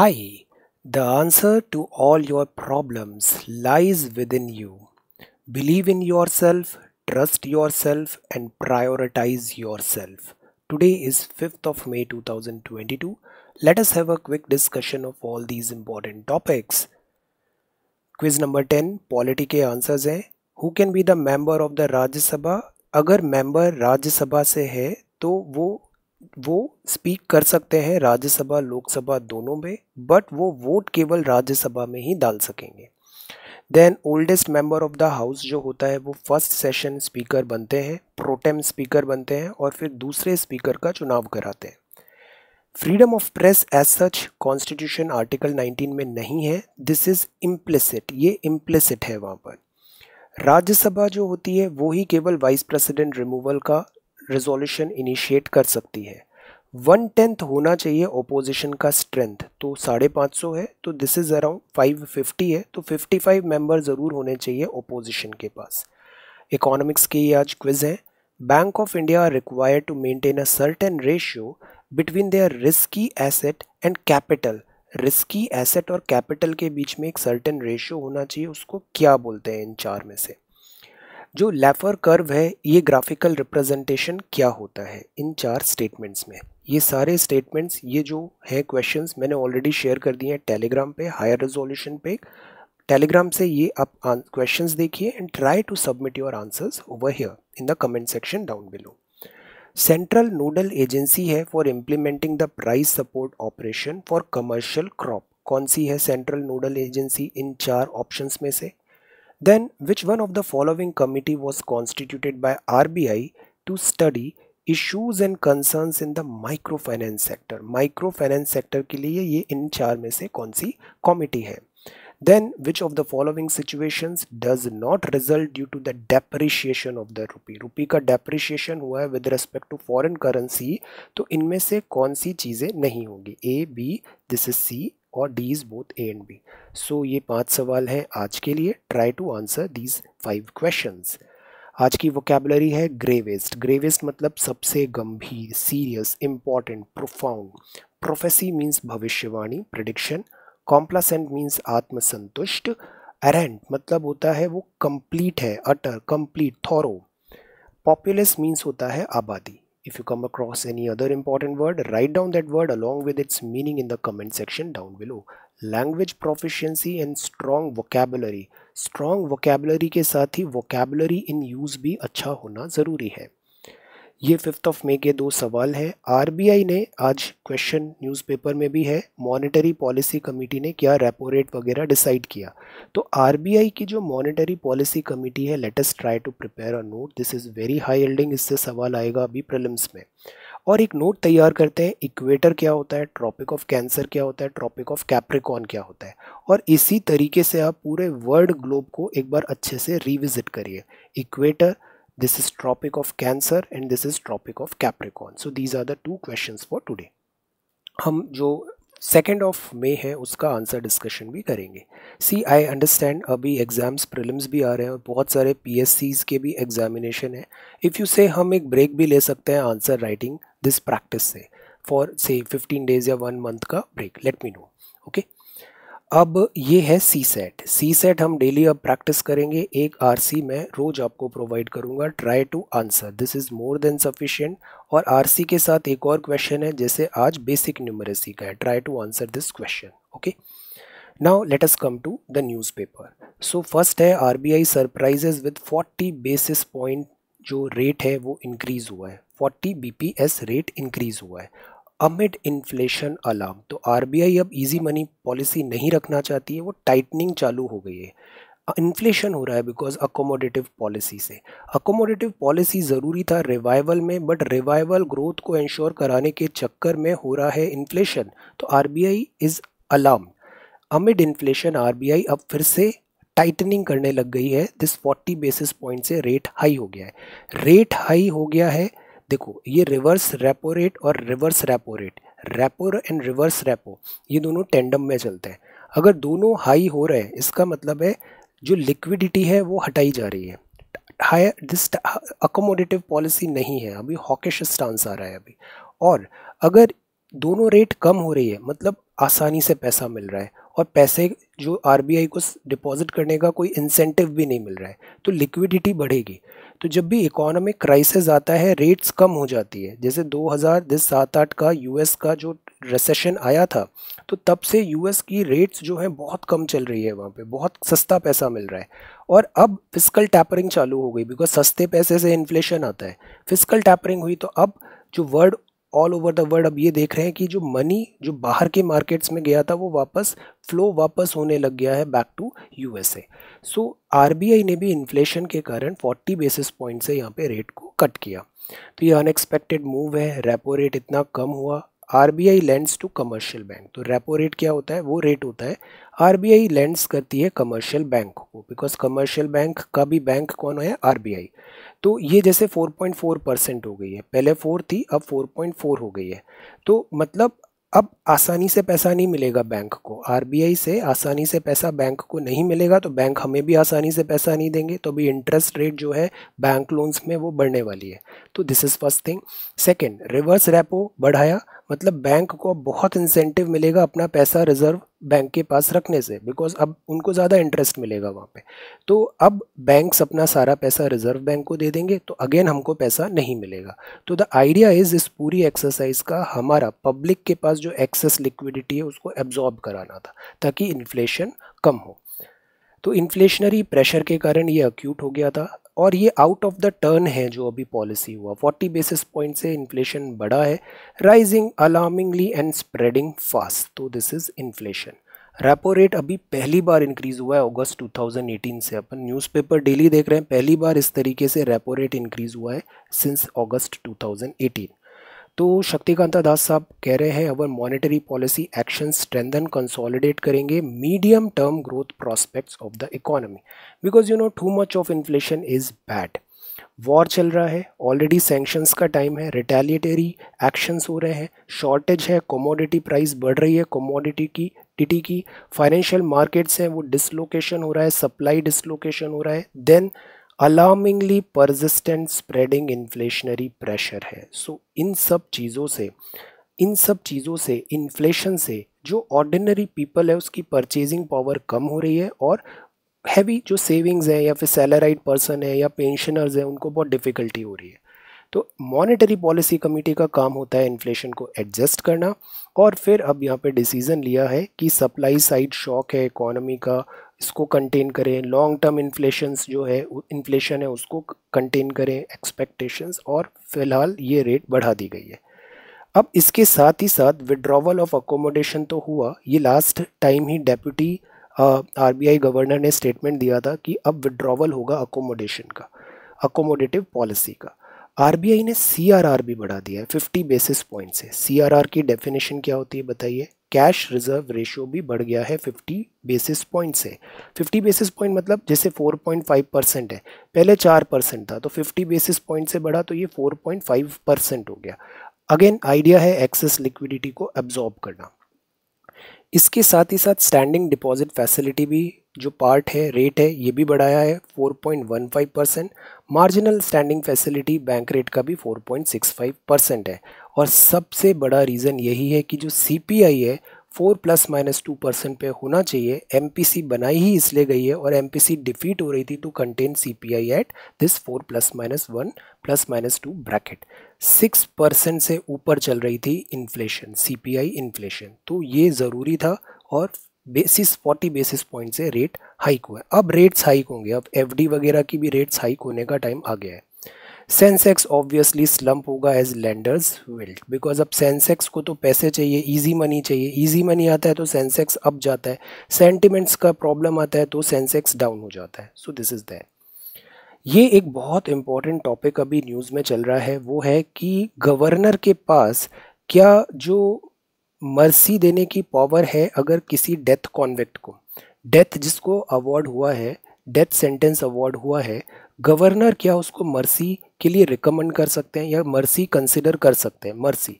Hi, the answer to all your problems lies within you. Believe in yourself, trust yourself, and prioritize yourself. Today is 5th of May 2022. Let us have a quick discussion of all these important topics. Quiz number 10 Polity ke answers hai. Who can be the member of the Rajya Sabha? Agar member Rajya Sabha se hai, to wo वो speak कर सकते हैं राज्यसभा लोकसभा दोनों में but वो vote केवल राज्यसभा में ही डाल सकेंगे then oldest member of the house जो होता है वो फर्स्ट सेशन स्पीकर बनते हैं प्रोटेम स्पीकर बनते हैं और फिर दूसरे स्पीकर का चुनाव कराते हैं freedom of press as such constitution article 19 में नहीं है दिस इज इम्प्लिसिट ये इम्प्लिसिट है वहाँ पर राज्यसभा जो होती है वो ही केवल वाइस प्रेसिडेंट रिमूवल का रेजोल्यूशन इनिशिएट कर सकती है वन टेंथ होना चाहिए ओपोजिशन का स्ट्रेंथ तो साढ़े पाँच सौ है तो this is around five fifty है तो फिफ्टी फाइव मेम्बर ज़रूर होने चाहिए ओपोजिशन के पास इकोनॉमिक्स के ये आज क्विज हैं bank of India are required to maintain a certain ratio between their risky asset and capital risky asset और कैपिटल के बीच में एक सर्टेन रेशियो होना चाहिए उसको क्या बोलते हैं इन चार में से जो लेफर कर्व है ये ग्राफिकल रिप्रेजेंटेशन क्या होता है इन चार स्टेटमेंट्स में ये सारे स्टेटमेंट्स ये जो है क्वेश्चंस मैंने ऑलरेडी शेयर कर दिए हैं टेलीग्राम पे हायर रेजोल्यूशन पे टेलीग्राम से ये आप क्वेश्चन देखिए and try to submit your answers over here in the comment section down below central nodal agency है for implementing the price support operation for commercial crop कौन सी है सेंट्रल नोडल एजेंसी इन चार options में से Then, which one of the following committee was constituted by RBI to study issues and concerns in the microfinance sector microfinance sector ke liye ye in char mein se kaun si committee hai then which of the following situations does not result due to the depreciation of the rupee rupee ka depreciation hua hai with respect to foreign currency to inme se kaun si cheeze nahi hongi A B this is C और D is both A and B so ये पांच सवाल हैं आज के लिए try to answer these five questions आज की वोकेबलरी है ग्रेवेस्ट ग्रेवेस्ट मतलब सबसे गंभीर serious important profound prophecy means भविष्यवाणी प्रडिक्शन कॉम्प्लासेंट मीन्स आत्मसंतुष्ट अरेंट मतलब होता है वो कंप्लीट है utter complete thorough populous means होता है आबादी if you come across any other important word write down that word along with its meaning in the comment section down below language proficiency and strong vocabulary strong vocabulary के साथ ही vocabulary in use भी अच्छा होना ज़रूरी है ये fifth of मे के दो सवाल हैं आरबीआई ने आज क्वेश्चन न्यूज़पेपर में भी है मॉनेटरी पॉलिसी कमेटी ने क्या रेपो रेट वगैरह डिसाइड किया तो आरबीआई की जो मॉनेटरी पॉलिसी कमेटी है latest try to prepare a note this is very high yielding इससे सवाल आएगा अभी प्रलिम्स में और एक नोट तैयार करते हैं इक्वेटर क्या होता है ट्रॉपिक ऑफ कैंसर क्या होता है ट्रॉपिक ऑफ कैप्रिकॉन क्या होता है और इसी तरीके से आप पूरे वर्ल्ड ग्लोब को एक बार अच्छे से रिविज़िट करिए equator this is tropic of cancer and this is tropic of capricorn so these are the two questions for today हम जो सेकेंड ऑफ मे है उसका आंसर डिस्कशन भी करेंगे सी आई अंडरस्टैंड अभी एग्ज़ाम्स प्रिलिम्स भी आ रहे हैं और बहुत सारे पी के भी एग्जामिनेशन है इफ़ यू से हम एक ब्रेक भी ले सकते हैं आंसर राइटिंग दिस प्रैक्टिस से फॉर से 15 डेज या वन मंथ का break let me know okay अब ये है सी सेट सी सेट हम डेली अब प्रैक्टिस करेंगे एक आरसी मैं रोज आपको प्रोवाइड करूंगा try to answer this is more than sufficient और आरसी के साथ एक और क्वेश्चन है जैसे आज बेसिक न्यूमरेसी का है try to answer this question okay now let us come to the newspaper so first है RBI surprises with 40 basis point जो रेट है वो इंक्रीज़ हुआ है 40 बीपीएस रेट इंक्रीज़ हुआ है अमिड इन्फ्लेशन अलार्म तो आर अब इजी मनी पॉलिसी नहीं रखना चाहती है वो टाइटनिंग चालू हो गई है इन्फ्लेशन हो रहा है बिकॉज अकोमोडेटिव पॉलिसी से अकोमोडेटिव पॉलिसी ज़रूरी था रिवाइवल में बट रिवाइवल ग्रोथ को इंश्योर कराने के चक्कर में हो रहा है इन्फ्लेशन तो R B I is alarm amid inflation R B I अब फिर से टाइटनिंग करने लग गई है दिस 40 बेसिस पॉइंट से रेट हाई हो गया है रेट हाई हो गया है देखो ये रिवर्स रेपो रेट और reverse repo rate repo and reverse repo ये दोनों टेंडम में चलते हैं अगर दोनों हाई हो रहे हैं इसका मतलब है जो लिक्विडिटी है वो हटाई जा रही है हायर दिस अकोमोडेटिव पॉलिसी नहीं है अभी हॉकिश स्टांस आ रहा है अभी और अगर दोनों रेट कम हो रही है मतलब आसानी से पैसा मिल रहा है और पैसे जो आरबीआई को डिपॉजिट करने का कोई इंसेंटिव भी नहीं मिल रहा है तो लिक्विडिटी बढ़ेगी तो जब भी इकोनॉमिक क्राइसिस आता है रेट्स कम हो जाती है जैसे 2000 दस सात आठ का यूएस का जो रिसेशन आया था तो तब से यूएस की रेट्स जो हैं बहुत कम चल रही है वहाँ पे बहुत सस्ता पैसा मिल रहा है और अब फिजिकल टैपरिंग चालू हो गई बिकॉज सस्ते पैसे से इन्फ्लेशन आता है फिजिकल टैपरिंग हुई तो अब जो world all over the world अब ये देख रहे हैं कि जो मनी जो बाहर के मार्केट्स में गया था वो वापस फ्लो वापस होने लग गया है back to USA so RBI ने भी इन्फ्लेशन के कारण 40 बेसिस पॉइंट से यहाँ पे रेट को कट किया तो ये अनएक्सपेक्टेड मूव है रेपो रेट इतना कम हुआ R B I lends to commercial bank तो रेपो रेट क्या होता है वो रेट होता है आर बी आई लेंड्स करती है कमर्शियल बैंक को बिकॉज कमर्शियल बैंक का भी बैंक कौन है आर बी आई तो ये जैसे 4.4 परसेंट हो गई है पहले 4 थी अब 4.4 हो गई है तो मतलब अब आसानी से पैसा नहीं मिलेगा बैंक को आरबीआई से आसानी से पैसा बैंक को नहीं मिलेगा तो बैंक हमें भी आसानी से पैसा नहीं देंगे तो भी इंटरेस्ट रेट जो है बैंक लोन्स में वो बढ़ने वाली है तो this is first thing second reverse repo बढ़ाया मतलब बैंक को अब बहुत इंसेंटिव मिलेगा अपना पैसा रिजर्व बैंक के पास रखने से बिकॉज अब उनको ज़्यादा इंटरेस्ट मिलेगा वहाँ पे तो अब बैंक्स अपना सारा पैसा रिजर्व बैंक को दे देंगे तो अगेन हमको पैसा नहीं मिलेगा तो द आइडिया इज़ इस पूरी एक्सरसाइज का हमारा पब्लिक के पास जो एक्सेस लिक्विडिटी है उसको एब्जॉर्ब कराना था ताकि इन्फ्लेशन कम हो तो इन्फ्लेशनरी प्रेशर के कारण ये अक्यूट हो गया था और ये आउट ऑफ द टर्न है जो अभी पॉलिसी हुआ 40 बेसिस पॉइंट से इन्फ्लेशन बढ़ा है rising alarmingly and spreading fast तो this is inflation repo rate अभी पहली बार इंक्रीज़ हुआ है अगस्त 2018 से अपन न्यूज़पेपर डेली देख रहे हैं पहली बार इस तरीके से रेपो रेट इंक्रीज़ हुआ है सिंस अगस्त 2018 तो शक्तिकांता दास साहब कह रहे हैं our monetary policy action strengthen consolidate करेंगे medium term growth prospects of the economy because you know too much of inflation is bad war चल रहा है ऑलरेडी सेंक्शंस का टाइम है रिटेलिएटरी एक्शंस हो रहे हैं शॉर्टेज है कमोडिटी प्राइस बढ़ रही है कमोडिटी की टिटी की फाइनेंशियल मार्केट्स हैं वो डिसलोकेशन हो रहा है सप्लाई डिसलोकेशन हो रहा है then alarmingly persistent spreading inflationary pressure है सो so, इन सब चीज़ों से इन सब चीज़ों से इन्फ्लेशन से जो ऑर्डिनरी पीपल है उसकी परचेजिंग पावर कम हो रही है और हैवी जो सेविंग्स हैं या फिर सैलराइड पर्सन है या पेंशनर्स हैं उनको बहुत डिफ़िकल्टी हो रही है तो मॉनेटरी पॉलिसी कमेटी का काम होता है इन्फ्लेशन को एडजस्ट करना और फिर अब यहाँ पे डिसीज़न लिया है कि सप्लाई साइड शॉक है इकोनॉमी का इसको कंटेन करें लॉन्ग टर्म इन्फ्लेशंस जो है इन्फ्लेशन है उसको कंटेन करें एक्सपेक्टेशंस और फिलहाल ये रेट बढ़ा दी गई है अब इसके साथ ही साथ विड्रॉवल ऑफ अकोमोडेशन तो हुआ ये लास्ट टाइम ही डेप्यूटी आरबीआई गवर्नर ने स्टेटमेंट दिया था कि अब विड्रॉवल होगा अकोमोडेशन का अकोमोडेटिव पॉलिसी का आई ने आर भी बढ़ा दिया है फिफ्टी बेसिस पॉइंट से आर की डेफिनेशन क्या होती है बताइए कैश रिजर्व रेशियो भी बढ़ गया है 50 बेसिस पॉइंट से 50 बेसिस पॉइंट मतलब जैसे 4.5 परसेंट है पहले 4 परसेंट था तो 50 बेसिस पॉइंट से बढ़ा तो ये 4.5 परसेंट हो गया अगेन आइडिया है एक्सेस लिक्विडिटी को एब्जॉर्ब करना इसके साथ ही साथ स्टैंडिंग डिपॉजिट फैसिलिटी भी जो पार्ट है रेट है ये भी बढ़ाया है 4.15 percent marginal standing facility bank rate का भी 4.65 परसेंट है और सबसे बड़ा रीज़न यही है कि जो सी है four plus minus two percent पे होना चाहिए सी बनाई ही इसलिए गई है और सी डिफीट हो रही थी to contain I at this four plus minus one plus minus two bracket six percent से ऊपर चल रही थी इन्फ्लेशन आई इन्फ्लेशन तो ये ज़रूरी था और बेसिस फोर्टी बेसिस पॉइंट से रेट हाइक हुआ अब रेट्स हाइक होंगे अब डी वगैरह की भी रेट्स हाइक होने का टाइम आ गया है सेंसेक्स ऑब्वियसली स्लम्प होगा एज लैंडर्स विल्ट बिकॉज अब सेंसेक्स को तो पैसे चाहिए ईजी मनी चाहिए ईजी मनी आता है तो सेंसेक्स अप जाता है सेंटिमेंट्स का प्रॉब्लम आता है तो सेंसेक्स डाउन हो जाता है सो दिस इज़ दैट ये एक बहुत इंपॉर्टेंट टॉपिक अभी न्यूज़ में चल रहा है वो है कि गवर्नर के पास क्या जो मर्सी देने की पावर है अगर किसी डेथ कॉन्वेक्ट को डेथ जिसको अवार्ड हुआ है डेथ सेंटेंस अवार्ड हुआ है गवर्नर क्या उसको मर्सी के लिए रिकमेंड कर सकते हैं या मर्सी कंसिडर कर सकते हैं मर्सी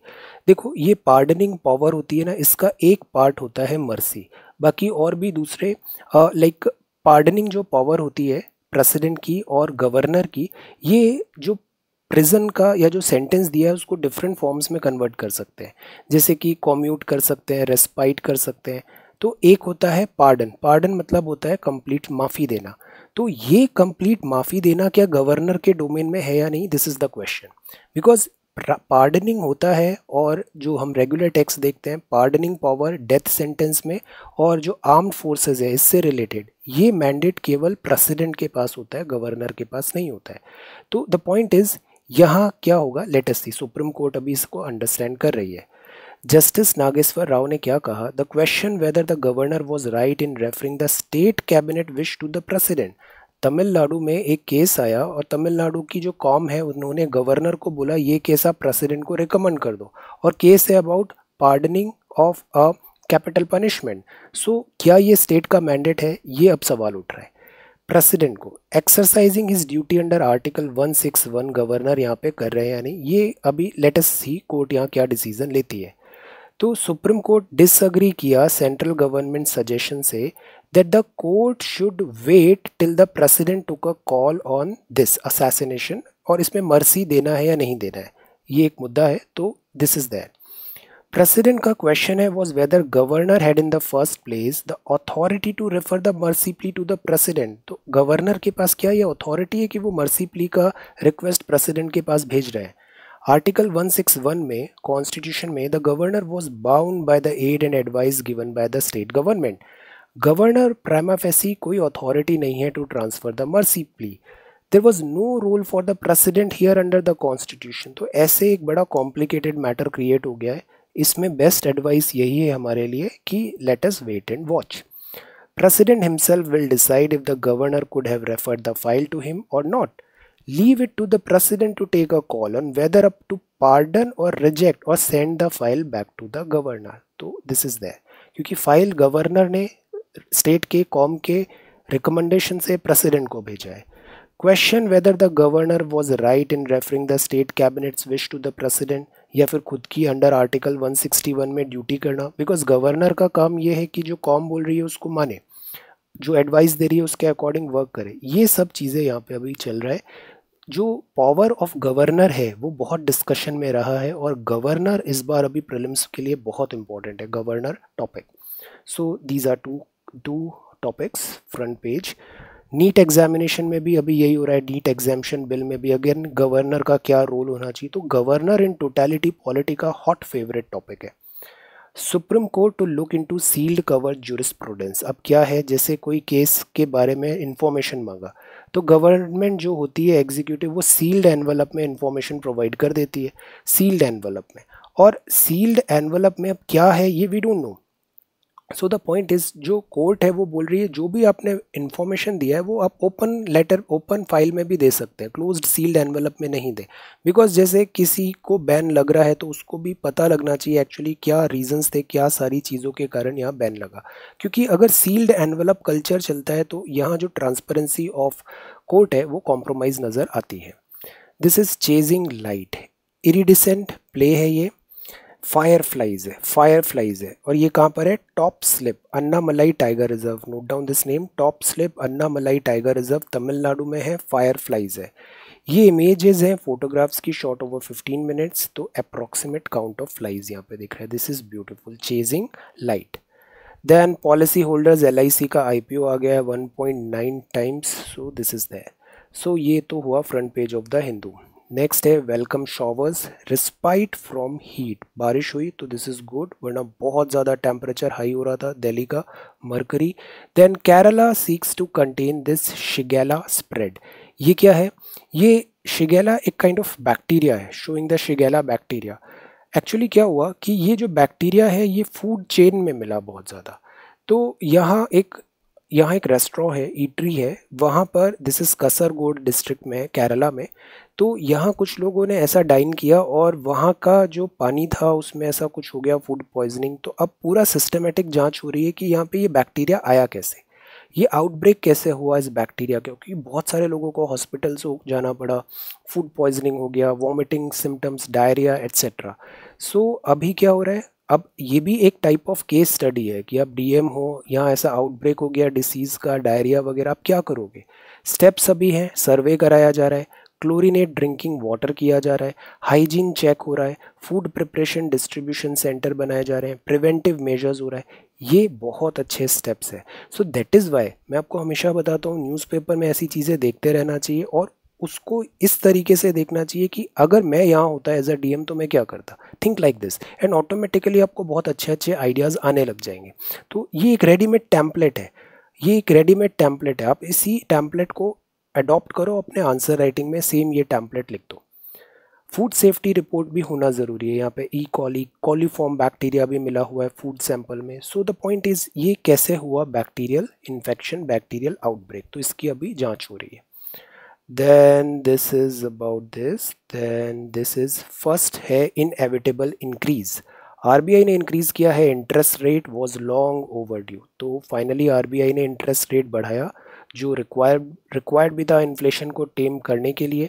देखो ये पार्डनिंग पावर होती है ना इसका एक पार्ट होता है मर्सी बाकी और भी दूसरे लाइक पार्डनिंग जो पावर होती है प्रेसिडेंट की और गवर्नर की ये जो प्रिजन का या जो सेंटेंस दिया है उसको डिफरेंट फॉर्म्स में कन्वर्ट कर सकते हैं जैसे कि कॉम्यूट कर सकते हैं रेस्पाइट कर सकते हैं तो एक होता है पार्डन पार्डन मतलब होता है कंप्लीट माफ़ी देना तो ये कंप्लीट माफ़ी देना क्या गवर्नर के डोमेन में है या नहीं this is the question because pardoning होता है और जो हम रेगुलर टैक्स देखते हैं पार्डनिंग पावर डेथ सेंटेंस में और जो आर्म्ड फोर्सेज है इससे रिलेटेड ये मैंडेट केवल प्रेसिडेंट के पास होता है गवर्नर के पास नहीं होता है तो द पॉइंट इज़ यहाँ क्या होगा लेटेस्ट सुप्रीम कोर्ट अभी इसको अंडरस्टैंड कर रही है जस्टिस नागेश्वर राव ने क्या कहा the question whether the governor was right in referring the state cabinet wish to the president Tamil Nadu में एक केस आया और तमिलनाडु की जो कॉम है उन्होंने गवर्नर को बोला ये केस आप प्रेसिडेंट को रिकमेंड कर दो और केस है about pardoning of a capital punishment so क्या ये स्टेट का मैंडेट है ये अब सवाल उठ रहा है प्रेसिडेंट को exercising his duty under article 161 governor यहाँ पे कर रहे हैं यानी ये अभी लेटेस्ट सी कोर्ट यहाँ क्या डिसीजन लेती है तो सुप्रीम कोर्ट डिसअग्री किया सेंट्रल गवर्नमेंट सजेशन से that the court should wait till the president to का कॉल ऑन दिस assassination और इसमें मर्सी देना है या नहीं देना है ये एक मुद्दा है तो दिस इज दैट प्रेसिडेंट का क्वेश्चन है was whether governor had in the first place the authority to refer the mercy plea to the president तो गवर्नर के पास क्या ये अथॉरिटी है कि वो मर्सी प्ली का रिक्वेस्ट प्रेसिडेंट के पास भेज रहे हैं आर्टिकल 161 में कॉन्स्टिट्यूशन में the governor was bound by the aid and advice given by the state government governor प्रामा कोई अथॉरिटी नहीं है to transfer the mercy plea there was no role for the president here under the constitution तो ऐसे एक बड़ा complicated matter create हो गया है इसमें बेस्ट एडवाइस यही है हमारे लिए कि let wait and watch president himself will decide if the governor could have referred the file to him और not leave it to the president to take a call on whether up to pardon or reject or send the file back to the governor तो this is there क्योंकि file governor ने state के कॉम के recommendation से president को भेजा है question whether the governor was right in referring the state cabinet's wish to the president या फिर खुद की अंडर आर्टिकल 161 में ड्यूटी करना बिकॉज गवर्नर का काम ये है कि जो कॉम बोल रही है उसको माने जो एडवाइस दे रही है उसके अकॉर्डिंग वर्क करे ये सब चीज़ें यहाँ पे अभी चल रहा है जो पावर ऑफ गवर्नर है वो बहुत डिस्कशन में रहा है और गवर्नर इस बार अभी प्रिलिम्स के लिए बहुत इंपॉर्टेंट है governor topic so these are two two topics front page NEET examination में भी अभी यही हो रहा है नीट एग्जामेशन बिल में भी अगेन गवर्नर का क्या रोल होना चाहिए तो गवर्नर इन टोटेलिटी पॉलिटी का हॉट फेवरेट टॉपिक है Supreme Court to look into sealed cover jurisprudence अब क्या है जैसे कोई केस के बारे में इंफॉर्मेशन मांगा तो गवर्नमेंट जो होती है एग्जीक्यूटिव वो सील्ड एनवलप में इंफॉर्मेशन प्रोवाइड कर देती है सील्ड एनवलप में और सील्ड एनवलप में अब क्या है ये we don't know so the point is जो कोर्ट है वो बोल रही है जो भी आपने इन्फॉर्मेशन दिया है वो आप ओपन लेटर ओपन फाइल में भी दे सकते हैं क्लोज सील्ड एनवेलप में नहीं दे बिकॉज जैसे किसी को बैन लग रहा है तो उसको भी पता लगना चाहिए एक्चुअली क्या रीजंस थे क्या सारी चीज़ों के कारण यहाँ बैन लगा क्योंकि अगर सील्ड एनवेलप कल्चर चलता है तो यहाँ जो ट्रांसपेरेंसी ऑफ कोर्ट है वो कॉम्प्रोमाइज़ नज़र आती है this is chasing light iridescent play है ये फायर फ्लाइज है फायर फ्लाइज है और ये कहाँ पर है top Slip Anamalai Tiger Reserve note down this name Top Slip Anamalai Tiger reserve Tamil Nadu में है फायर फ्लाइज है ये इमेजेस हैं फोटोग्राफ्स की शॉर्ट ओवर 15 मिनट्स तो अप्रोक्सीमेट काउंट ऑफ फ्लाइज यहाँ पे दिख रहा है this is beautiful chasing light then policyholders L का आई आ गया है one point nine times so this is there so ये तो हुआ front page of the Hindu next है welcome showers respite from heat बारिश हुई तो दिस इज़ गुड वरना बहुत ज़्यादा टेम्परेचर हाई हो रहा था दिल्ली का mercury then Kerala seeks to contain this shigella spread ये क्या है ये शिगेला एक काइंड ऑफ बैक्टीरिया है showing the shigella bacteria actually क्या हुआ कि ये जो बैक्टीरिया है ये फूड चेन में मिला बहुत ज़्यादा तो यहाँ एक यहाँ एक रेस्टोरेंट है ईटरी है वहाँ पर दिस इज़ कसरगोड डिस्ट्रिक्ट में केरला में तो यहाँ कुछ लोगों ने ऐसा डाइन किया और वहाँ का जो पानी था उसमें ऐसा कुछ हो गया फूड पॉइजनिंग तो अब पूरा सिस्टमेटिक जांच हो रही है कि यहाँ पे ये बैक्टीरिया आया कैसे ये आउटब्रेक कैसे हुआ इस बैक्टीरिया क्योंकि बहुत सारे लोगों को हॉस्पिटल से जाना पड़ा फूड पॉइजनिंग हो गया vomiting symptoms diarrhoea etcetera so अभी क्या हो रहा है अब ये भी एक टाइप ऑफ केस स्टडी है कि आप डीएम हो या ऐसा आउटब्रेक हो गया डिसीज़ का डायरिया वगैरह आप क्या करोगे स्टेप्स अभी हैं सर्वे कराया जा रहा है क्लोरीनेट ड्रिंकिंग वाटर किया जा रहा है हाइजीन चेक हो रहा है फूड प्रिपरेशन डिस्ट्रीब्यूशन सेंटर बनाए जा रहे हैं प्रिवेंटिव मेजर्स हो रहा है ये बहुत अच्छे स्टेप्स हैं सो दैट इज़ वाई मैं आपको हमेशा बताता हूँ न्यूज़पेपर में ऐसी चीज़ें देखते रहना चाहिए और उसको इस तरीके से देखना चाहिए कि अगर मैं यहाँ होता एज अ डी तो मैं क्या करता think like this and automatically आपको बहुत अच्छे अच्छे आइडियाज़ आने लग जाएंगे तो ये एक रेडीमेड टैम्पलेट है ये एक रेडीमेड टैम्पलेट है आप इसी टैम्पलेट को अडॉप्ट करो अपने आंसर राइटिंग में सेम ये टैम्पलेट लिख दो फूड सेफ्टी रिपोर्ट भी होना ज़रूरी है यहाँ पे ई कॉली कॉलीफॉर्म बैक्टीरिया भी मिला हुआ है फूड सैंपल में सो द पॉइंट इज़ ये कैसे हुआ बैक्टीरियल इन्फेक्शन बैक्टीरियल आउटब्रेक तो इसकी अभी जांच हो रही है then this is about this then this is first है inevitable increase आरबीआई ने इंक्रीज़ किया है interest rate was long overdue तो फाइनली आरबीआई ने इंटरेस्ट रेट बढ़ाया जो रिक्वायर्ड रिक्वायर्ड भी था इन्फ्लेशन को टेम करने के लिए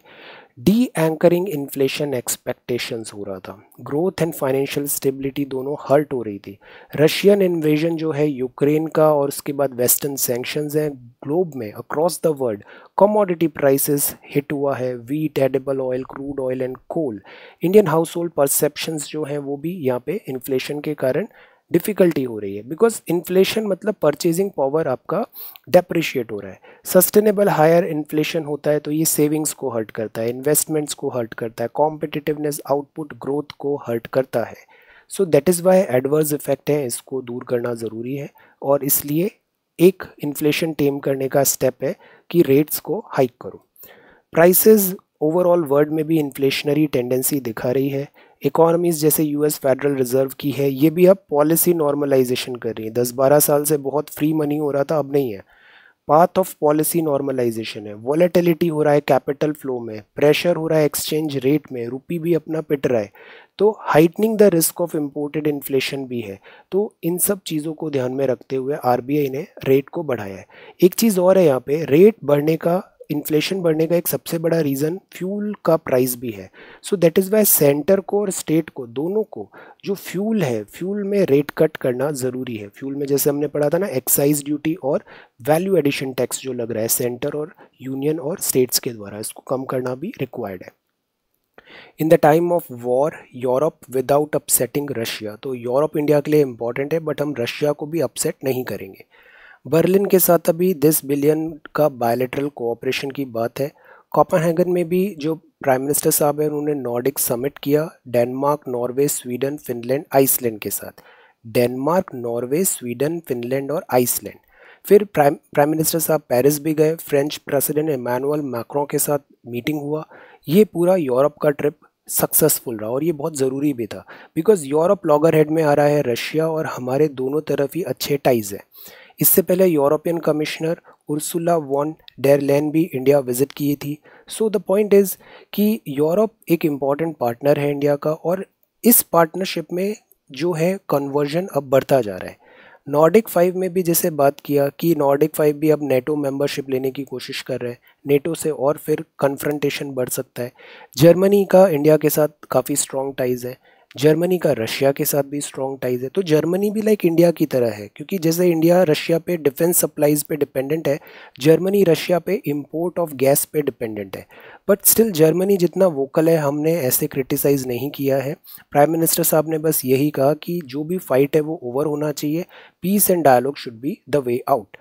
डी एंकरिंग इन्फ्लेशन एक्सपेक्टेशंस हो रहा था ग्रोथ एंड फाइनेंशियल स्टेबिलिटी दोनों हर्ट हो रही थी रशियन इन्वेजन जो है यूक्रेन का और उसके बाद वेस्टर्न सैंक्शंस हैं ग्लोब में across the world commodity prices hit हुआ है wheat edible oil crude oil and coal Indian household perceptions जो हैं वो भी यहाँ पे इन्फ्लेशन के कारण डिफ़िकल्टी हो रही है बिकॉज इन्फ्लेशन मतलब परचेजिंग पावर आपका डेप्रिशिएट हो रहा है सस्टेनेबल हायर इन्फ्लेशन होता है तो ये सेविंग्स को हर्ट करता है इन्वेस्टमेंट्स को हर्ट करता है कॉम्पिटिटिवनेस आउटपुट ग्रोथ को हर्ट करता है so that is why adverse effect है इसको दूर करना ज़रूरी है और इसलिए एक इन्फ्लेशन टेम करने का स्टेप है कि रेट्स को हाइक करो प्राइसेस ओवरऑल वर्ल्ड में भी इन्फ्लेशनरी टेंडेंसी दिखा रही है इकोनॉमीज जैसे यूएस फेडरल रिजर्व की है ये भी अब पॉलिसी नॉर्मलाइजेशन कर रही है दस बारह साल से बहुत फ्री मनी हो रहा था अब नहीं है पाथ ऑफ पॉलिसी नॉर्मलाइजेशन है वॉलेटिलिटी हो रहा है कैपिटल फ्लो में प्रेशर हो रहा है एक्सचेंज रेट में रुपी भी अपना पिट रहा है तो heightening the risk of imported inflation भी है तो इन सब चीज़ों को ध्यान में रखते हुए आरबीआई ने रेट को बढ़ाया है एक चीज़ और है यहाँ पे रेट बढ़ने का इन्फ्लेशन बढ़ने का एक सबसे बड़ा रीज़न फ्यूल का प्राइस भी है so that is why centre को और स्टेट को दोनों को जो फ्यूल है फ्यूल में रेट कट करना ज़रूरी है फ्यूल में जैसे हमने पढ़ा था ना एक्साइज ड्यूटी और वैल्यू एडिशन टैक्स जो लग रहा है सेंटर और यूनियन और स्टेट्स के द्वारा इसको कम करना भी रिक्वायर्ड है in the time of war Europe without upsetting Russia तो यूरोप इंडिया के लिए इम्पॉर्टेंट है बट हम रशिया को भी अपसेट नहीं करेंगे बर्लिन के साथ अभी दस बिलियन का बायोलेटरल कोऑपरेशन की बात है कोपेनहेगन में भी जो प्राइम मिनिस्टर साहब हैं उन्होंने नॉर्डिक समिट किया Denmark Norway Sweden Finland Iceland के साथ डेनमार्क नॉर्वे स्वीडन फिनलैंड और आइसलैंड फिर प्राइम प्राइम मिनिस्टर साहब पेरिस भी गए फ्रेंच प्रेसिडेंट इमानुअल मैक्रों के साथ मीटिंग हुआ ये पूरा यूरोप का ट्रिप सक्सेसफुल रहा और ये बहुत ज़रूरी भी था बिकॉज यूरोप लॉगर हेड में आ रहा है रशिया और हमारे दोनों तरफ ही अच्छे टाइज हैं इससे पहले European commissioner Ursula von der Leyen भी इंडिया विजिट की थी सो द पॉइंट इज़ कि यूरोप एक इम्पॉर्टेंट पार्टनर है इंडिया का और इस पार्टनरशिप में जो है कन्वर्जन अब बढ़ता जा रहा है नॉर्डिक फाइव में भी जैसे बात किया कि नॉर्डिक फाइव भी अब नेटो मेंबरशिप लेने की कोशिश कर रहे हैं नेटो से और फिर कन्फ्रंटेशन बढ़ सकता है जर्मनी का इंडिया के साथ काफ़ी स्ट्रॉन्ग टाइज़ है जर्मनी का रशिया के साथ भी स्ट्रॉन्ग टाइज है तो जर्मनी भी लाइक इंडिया की तरह है क्योंकि जैसे इंडिया रशिया पे डिफेंस सप्लाईज पे डिपेंडेंट है जर्मनी रशिया पे इंपोर्ट ऑफ गैस पे डिपेंडेंट है बट स्टिल जर्मनी जितना वोकल है हमने ऐसे क्रिटिसाइज़ नहीं किया है प्राइम मिनिस्टर साहब ने बस यही कहा कि जो भी फाइट है वो ओवर होना चाहिए peace and dialogue should be the way out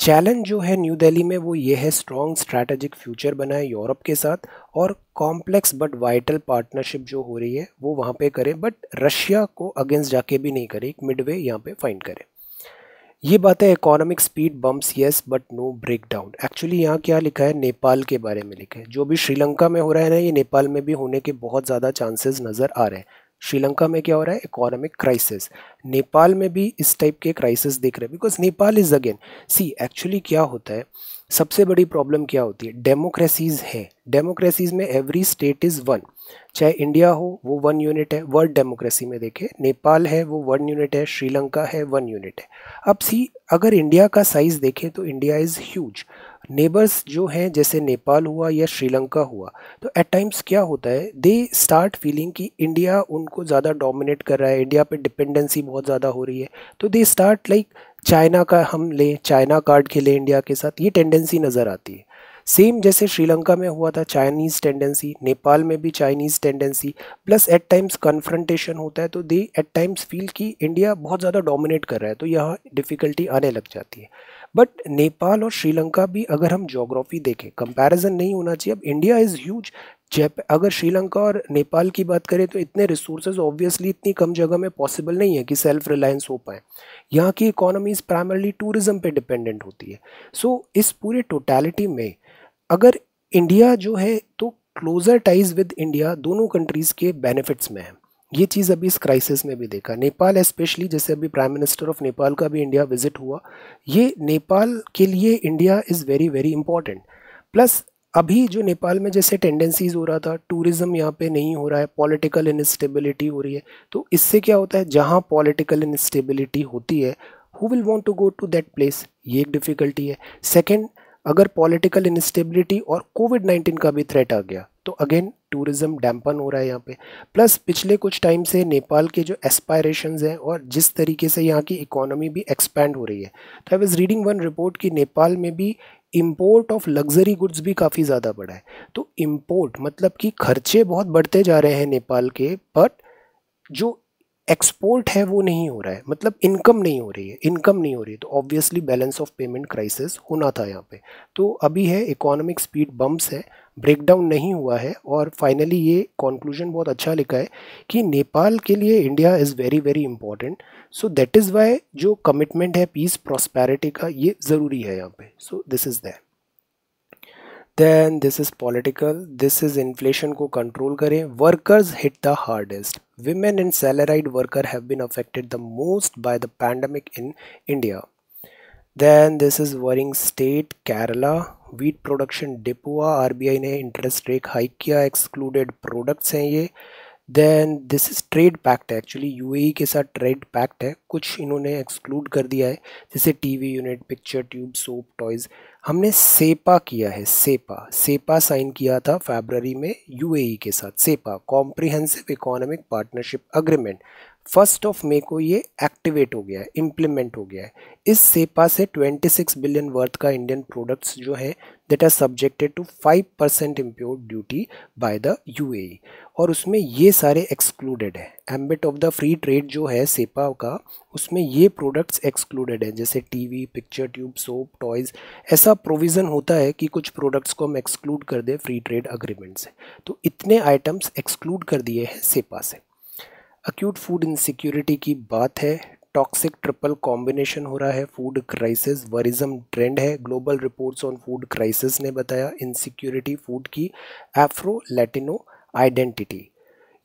challenge जो है न्यू दिल्ली में वो ये है स्ट्रॉन्ग स्ट्रैटेजिक फ्यूचर बनाए यूरोप के साथ और कॉम्प्लेक्स बट वाइटल पार्टनरशिप जो हो रही है वो वहाँ पे करें बट रशिया को अगेंस्ट जाके भी नहीं करें एक मिडवे यहाँ पे फाइंड करें ये बात है economic speed bumps yes but no breakdown actually यहाँ क्या लिखा है नेपाल के बारे में लिखा है जो भी श्रीलंका में हो रहा है ना ये नेपाल में भी होने के बहुत ज़्यादा चांसेस नज़र आ रहे हैं श्रीलंका में क्या हो रहा है इकोनॉमिक क्राइसिस नेपाल में भी इस टाइप के क्राइसिस देख रहे हैं because Nepal is again see actually क्या होता है सबसे बड़ी प्रॉब्लम क्या होती है डेमोक्रेसीज हैं डेमोक्रेसीज में एवरी स्टेट इज़ वन चाहे इंडिया हो वो वन यूनिट है वर्ल्ड डेमोक्रेसी में देखें नेपाल है वो वन यूनिट है श्रीलंका है वन यूनिट है अब सी अगर इंडिया का साइज़ देखें तो इंडिया इज़ ह्यूज नेबर्स जो हैं जैसे नेपाल हुआ या श्रीलंका हुआ तो एट टाइम्स क्या होता है दे स्टार्ट फीलिंग कि इंडिया उनको ज़्यादा डोमिनेट कर रहा है इंडिया पे डिपेंडेंसी बहुत ज़्यादा हो रही है तो दे स्टार्ट लाइक चाइना का हम लें चाइना कार्ड खेलें इंडिया के साथ ये टेंडेंसी नज़र आती है सेम जैसे श्रीलंका में हुआ था चाइनीज़ टेंडेंसी नेपाल में भी Chinese tendency plus at times confrontation होता है तो दे एट टाइम्स फील कि इंडिया बहुत ज़्यादा डोमिनेट कर रहा है तो यहाँ डिफ़िकल्टी आने लग जाती है बट नेपाल और श्रीलंका भी अगर हम जोग्राफी देखें कंपैरिजन नहीं होना चाहिए अब इंडिया इज़ ह्यूज जैप अगर श्रीलंका और नेपाल की बात करें तो इतने रिसोर्सेज ऑब्वियसली इतनी कम जगह में पॉसिबल नहीं है कि सेल्फ रिलायंस हो पाए यहाँ की इकोनॉमीज़ प्राइमरली टूरिज़्म पे डिपेंडेंट होती है सो so, इस पूरे टोटलिटी में अगर इंडिया जो है तो क्लोज़र टाइज विद इंडिया दोनों कंट्रीज़ के बेनिफिट्स में है ये चीज़ अभी इस क्राइसिस में भी देखा नेपाल स्पेशली जैसे अभी प्राइम मिनिस्टर ऑफ नेपाल का भी इंडिया विजिट हुआ ये नेपाल के लिए India is very very important plus अभी जो नेपाल में जैसे टेंडेंसीज हो रहा था टूरिज्म यहाँ पे नहीं हो रहा है पॉलिटिकल इनस्टेबिलिटी हो रही है तो इससे क्या होता है जहाँ पॉलिटिकल इनस्टेबिलिटी होती है who will want to go to that place ये एक डिफ़िकल्टी है सेकंड अगर पॉलिटिकल इनस्टेबिलिटी और कोविड नाइन्टीन का भी थ्रेट आ गया तो अगेन टूरिज़्म डैम्पन हो रहा है यहाँ पे प्लस पिछले कुछ टाइम से नेपाल के जो एस्पायरेशंस हैं और जिस तरीके से यहाँ की इकोनॉमी भी एक्सपैंड हो रही है तो I was reading one report कि नेपाल में भी इम्पोर्ट ऑफ लग्जरी गुड्स भी काफ़ी ज़्यादा बढ़ा है तो इम्पोर्ट मतलब कि खर्चे बहुत बढ़ते जा रहे हैं नेपाल के बट जो एक्सपोर्ट है वो नहीं हो रहा है मतलब इनकम नहीं हो रही है इनकम नहीं हो रही है तो obviously balance of payment crisis होना था यहाँ पे तो अभी है इकोनॉमिक स्पीड बम्प्स है ब्रेकडाउन नहीं हुआ है और फाइनली ये कॉन्क्लूजन बहुत अच्छा लिखा है कि नेपाल के लिए India is very very important so that is why जो कमिटमेंट है पीस प्रॉस्पैरिटी का ये ज़रूरी है यहाँ पे so this is that then this is political this is inflation को control करें workers hit the hardest women and salaried worker have been affected the most by the pandemic in India then this is worrying state Kerala wheat production dip RBI ने interest rate hike किया excluded products हैं ये then this is trade pact है actually UAE e के साथ trade pact है कुछ इन्होंने एक्सक्लूड कर दिया है जैसे TV unit picture tube soap toys हमने सेपा किया है सेपा सेपा साइन किया था फेबररी में यूएई e के साथ CEPA comprehensive economic partnership agreement first of May को ये एक्टिवेट हो गया है इम्प्लीमेंट हो गया है इस सेपा से 26 बिलियन वर्थ का इंडियन प्रोडक्ट्स जो है that are subjected to 5 percent import duty by the UAE और उसमें ये सारे एक्सक्लूडेड है ambit of the free trade जो है सेपा का उसमें ये प्रोडक्ट्स एक्सक्लूडेड है जैसे TV picture tube soap toys ऐसा प्रोविज़न होता है कि कुछ प्रोडक्ट्स को हम एक्सक्लूड कर दें फ्री ट्रेड अग्रीमेंट से तो इतने आइटम्स एक्सक्लूड कर दिए हैं सेपा से अक्यूट फूड इनसिक्योरिटी की बात है टॉक्सिक ट्रिपल कॉम्बिनेशन हो रहा है फूड क्राइसिस वरिज्म ट्रेंड है global reports on food crisis ने बताया इनसिक्योरिटी फूड की एफ्रो लैटिनो आइडेंटिटी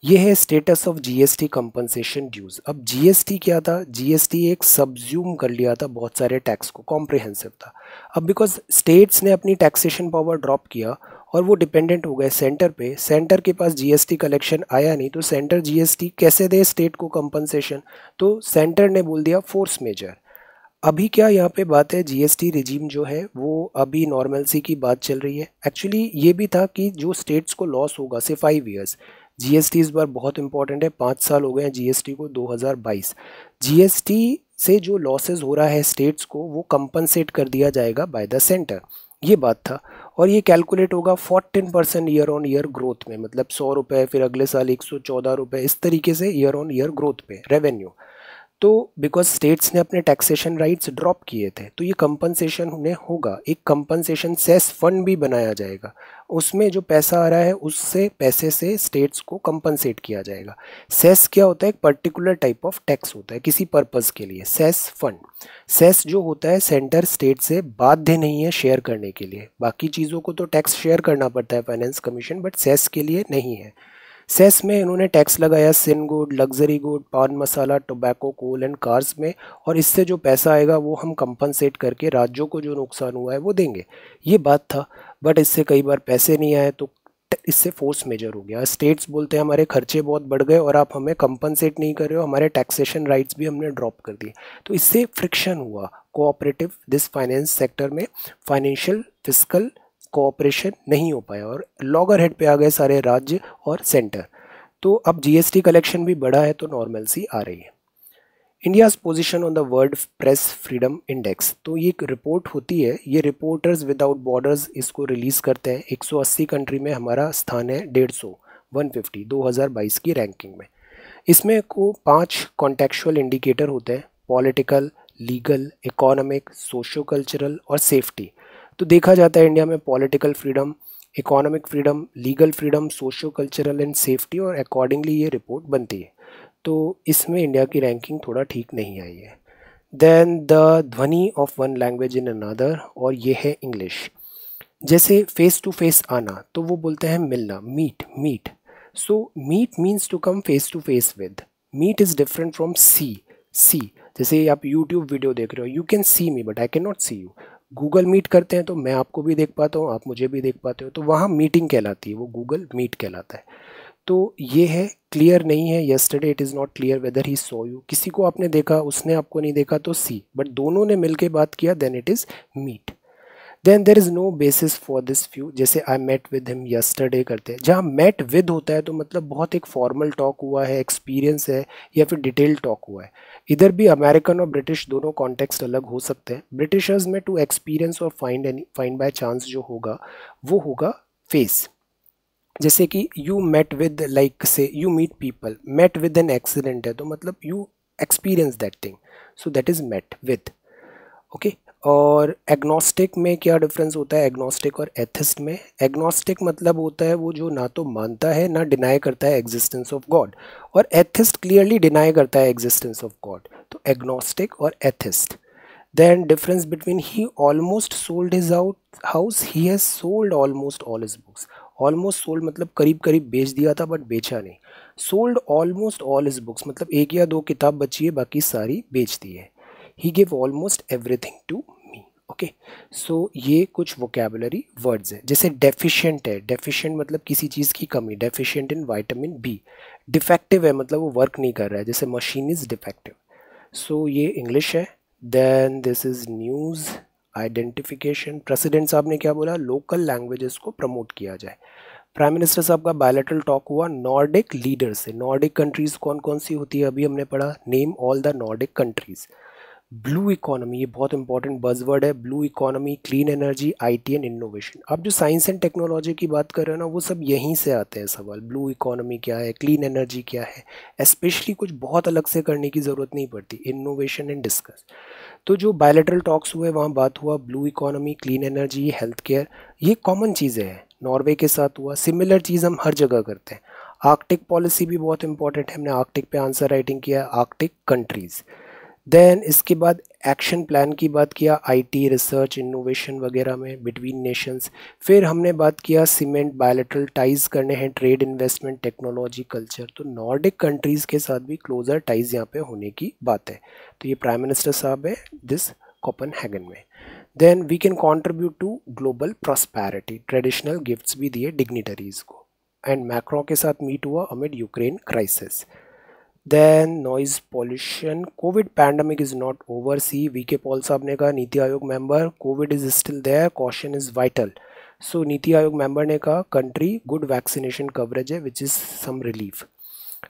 ये है status of GST compensation dues अब जीएसटी क्या था जीएसटी एक सब्ज्यूम कर लिया था बहुत सारे टैक्स को कॉम्प्रिहेंसिव था अब बिकॉज स्टेट्स ने अपनी टैक्सेशन पावर ड्रॉप किया और वो डिपेंडेंट हो गए सेंटर पे सेंटर के पास जीएसटी कलेक्शन आया नहीं तो सेंटर जीएसटी कैसे दे स्टेट को कंपनसेशन तो सेंटर ने बोल दिया फोर्स मेजर अभी क्या यहाँ पे बात है जीएसटी रिजीम जो है वो अभी नॉर्मलसी की बात चल रही है एक्चुअली ये भी था कि जो स्टेट्स को लॉस होगा से फाइव ईयर्स जीएसटी इस बार बहुत इंपॉर्टेंट है पाँच साल हो गए हैं जीएसटी को 2022 जीएसटी से जो लॉसेज हो रहा है स्टेट्स को वो कंपनसेट कर दिया जाएगा बाय द सेंटर ये बात था और ये कैलकुलेट होगा fourteen percent year on year growth में मतलब सौ रुपये फिर अगले साल एक सौ चौदह रुपये इस तरीके से ईयर ऑन ईयर ग्रोथ पे रेवेन्यू तो बिकॉज स्टेट्स ने अपने टैक्सेशन राइट्स ड्रॉप किए थे तो ये कंपनसेशन उन्हें होगा एक कंपनसेशन सेस फंड भी बनाया जाएगा उसमें जो पैसा आ रहा है उससे पैसे से स्टेट्स को कंपनसेट किया जाएगा सेस क्या होता है एक पर्टिकुलर टाइप ऑफ टैक्स होता है किसी पर्पज़ के लिए सेस फंड सेस जो होता है सेंटर स्टेट से बाध्य नहीं है शेयर करने के लिए बाकी चीज़ों को तो टैक्स शेयर करना पड़ता है फाइनेंस कमीशन बट सेस के लिए नहीं है सेस में इन्होंने टैक्स लगाया सिन good luxury good paan masala tobacco coal and cars में और इससे जो पैसा आएगा वो हम कंपनसेट करके राज्यों को जो नुकसान हुआ है वो देंगे ये बात था बट इससे कई बार पैसे नहीं आए तो इससे फोर्स मेजर हो गया स्टेट्स बोलते हैं हमारे खर्चे बहुत बढ़ गए और आप हमें कंपनसेट नहीं कर रहे हो हमारे टैक्सेशन राइट्स भी हमने ड्रॉप कर दिए तो इससे फ्रिक्शन हुआ कोऑपरेटिव दिस फाइनेंस सेक्टर में फाइनेंशियल फिजिकल कोऑपरेशन नहीं हो पाया और लॉगर हेड पे आ गए सारे राज्य और सेंटर तो अब जीएसटी कलेक्शन भी बढ़ा है तो नॉर्मल सी आ रही है India's position on the world press freedom index तो ये एक रिपोर्ट होती है ये रिपोर्टर्स विदाउट बॉर्डर्स इसको रिलीज़ करते हैं 180 कंट्री में हमारा स्थान है डेढ़ सौ वन फिफ्टी दो हज़ार बाईस की रैंकिंग में इसमें को पांच कॉन्टेक्चुअल इंडिकेटर होते हैं political legal economic socio cultural और सेफ्टी तो देखा जाता है इंडिया में political freedom economic freedom legal freedom socio cultural and safety और अकॉर्डिंगली ये रिपोर्ट बनती है तो इसमें इंडिया की रैंकिंग थोड़ा ठीक नहीं आई है देन द ध्वनि of one language in another और ये है इंग्लिश जैसे फेस टू फेस आना तो वो बोलते हैं मिलना meet meet so meet means to come face to face with meet is different from see see जैसे आप यूट्यूब वीडियो देख रहे हो you can see me but I can not see you Google meet करते हैं तो मैं आपको भी देख पाता हूँ आप मुझे भी देख पाते हो तो वहाँ मीटिंग कहलाती है वो गूगल मीट कहलाता है तो ये है क्लियर नहीं है yesterday it is not clear whether he so you किसी को आपने देखा उसने आपको नहीं देखा तो सी बट दोनों ने मिलकर बात किया then it is meet then there is no basis for this few जैसे I met with him yesterday करते हैं जहाँ मेट विद होता है तो मतलब बहुत एक फॉर्मल टॉक हुआ है एक्सपीरियंस है या फिर डिटेल टॉक हुआ है इधर भी अमेरिकन और ब्रिटिश दोनों कॉन्टेक्स्ट अलग हो सकते हैं ब्रिटिशर्स में टू एक्सपीरियंस और find any find by chance जो होगा वो होगा फेस जैसे कि you met with like say you meet people met with an accident है तो मतलब you experience that thing so that is met with okay और एग्नोस्टिक में क्या डिफरेंस होता है एग्नोस्टिक और एथिस्ट में एग्नोस्टिक मतलब होता है वो जो ना तो मानता है ना डिनाई करता है एग्जिस्टेंस ऑफ गॉड और एथिस्ट क्लियरली डिनाई करता है एग्जिस्टेंस ऑफ गॉड तो एग्नोस्टिक और atheist then difference between he almost sold his out house he has sold almost all his books almost sold मतलब करीब करीब बेच दिया था बट बेचा नहीं sold almost all his books मतलब एक या दो किताब बची है बाकी सारी बेच दी है he give almost everything to me okay so ये कुछ वोकेबलरी वर्ड्स है जैसे डेफिशिएंट है डेफिशिएंट मतलब किसी चीज़ की कमी deficient in vitamin B defective है मतलब वो वर्क नहीं कर रहा है जैसे मशीन इज़ डिफेक्टिव सो ये इंग्लिश है then this is news identification president साहब ने क्या बोला लोकल लैंग्वेजेस को प्रमोट किया जाए प्राइम मिनिस्टर साहब का बायोलेटरल टॉक हुआ नॉर्डिक लीडर से नॉर्डिक कंट्रीज कौन कौन सी होती है अभी हमने पढ़ा name all the Nordic countries blue economy ये बहुत इंपॉर्टेंट बजवर्ड है blue economy clean energy IT and innovation आप जो साइंस एंड टेक्नोलॉजी की बात कर रहे हो ना वो सब यहीं से आते हैं सवाल ब्लू इकोनॉमी क्या है क्लीन एनर्जी क्या है स्पेशली कुछ बहुत अलग से करने की ज़रूरत नहीं पड़ती इनोवेशन एंड डिस्कस तो जो बायोलेटरल टॉक्स हुए वहाँ बात हुआ blue economy clean energy health care ये कॉमन चीज़ें हैं नॉर्वे के साथ हुआ सिमिलर चीज़ हम हर जगह करते हैं आर्कटिक पॉलिसी भी बहुत इंपॉर्टेंट है हमने आर्कटिक पे आंसर राइटिंग किया है आर्कटिक कंट्रीज़ देन इसके बाद एक्शन प्लान की बात किया आईटी रिसर्च इनोवेशन वगैरह में बिटवीन नेशंस फिर हमने बात किया सीमेंट बायोलेटरल टाइज करने हैं ट्रेड इन्वेस्टमेंट टेक्नोलॉजी कल्चर तो नॉर्डिक कंट्रीज़ के साथ भी क्लोज़र टाइज यहाँ पे होने की बात है तो ये प्राइम मिनिस्टर साहब है दिस कोपन हैगन में then we can contribute to global prosperity traditional gifts भी दिए डिग्निटरीज़ को एंड मैक्रो के साथ मीट हुआ amid Ukraine crisis then noise pollution covid pandemic is not over सी वी के पॉल साहब ने कहा NITI Aayog member covid is still there caution is vital so NITI Aayog member ने कहा कंट्री गुड वैक्सीनेशन कवरेज है which is some relief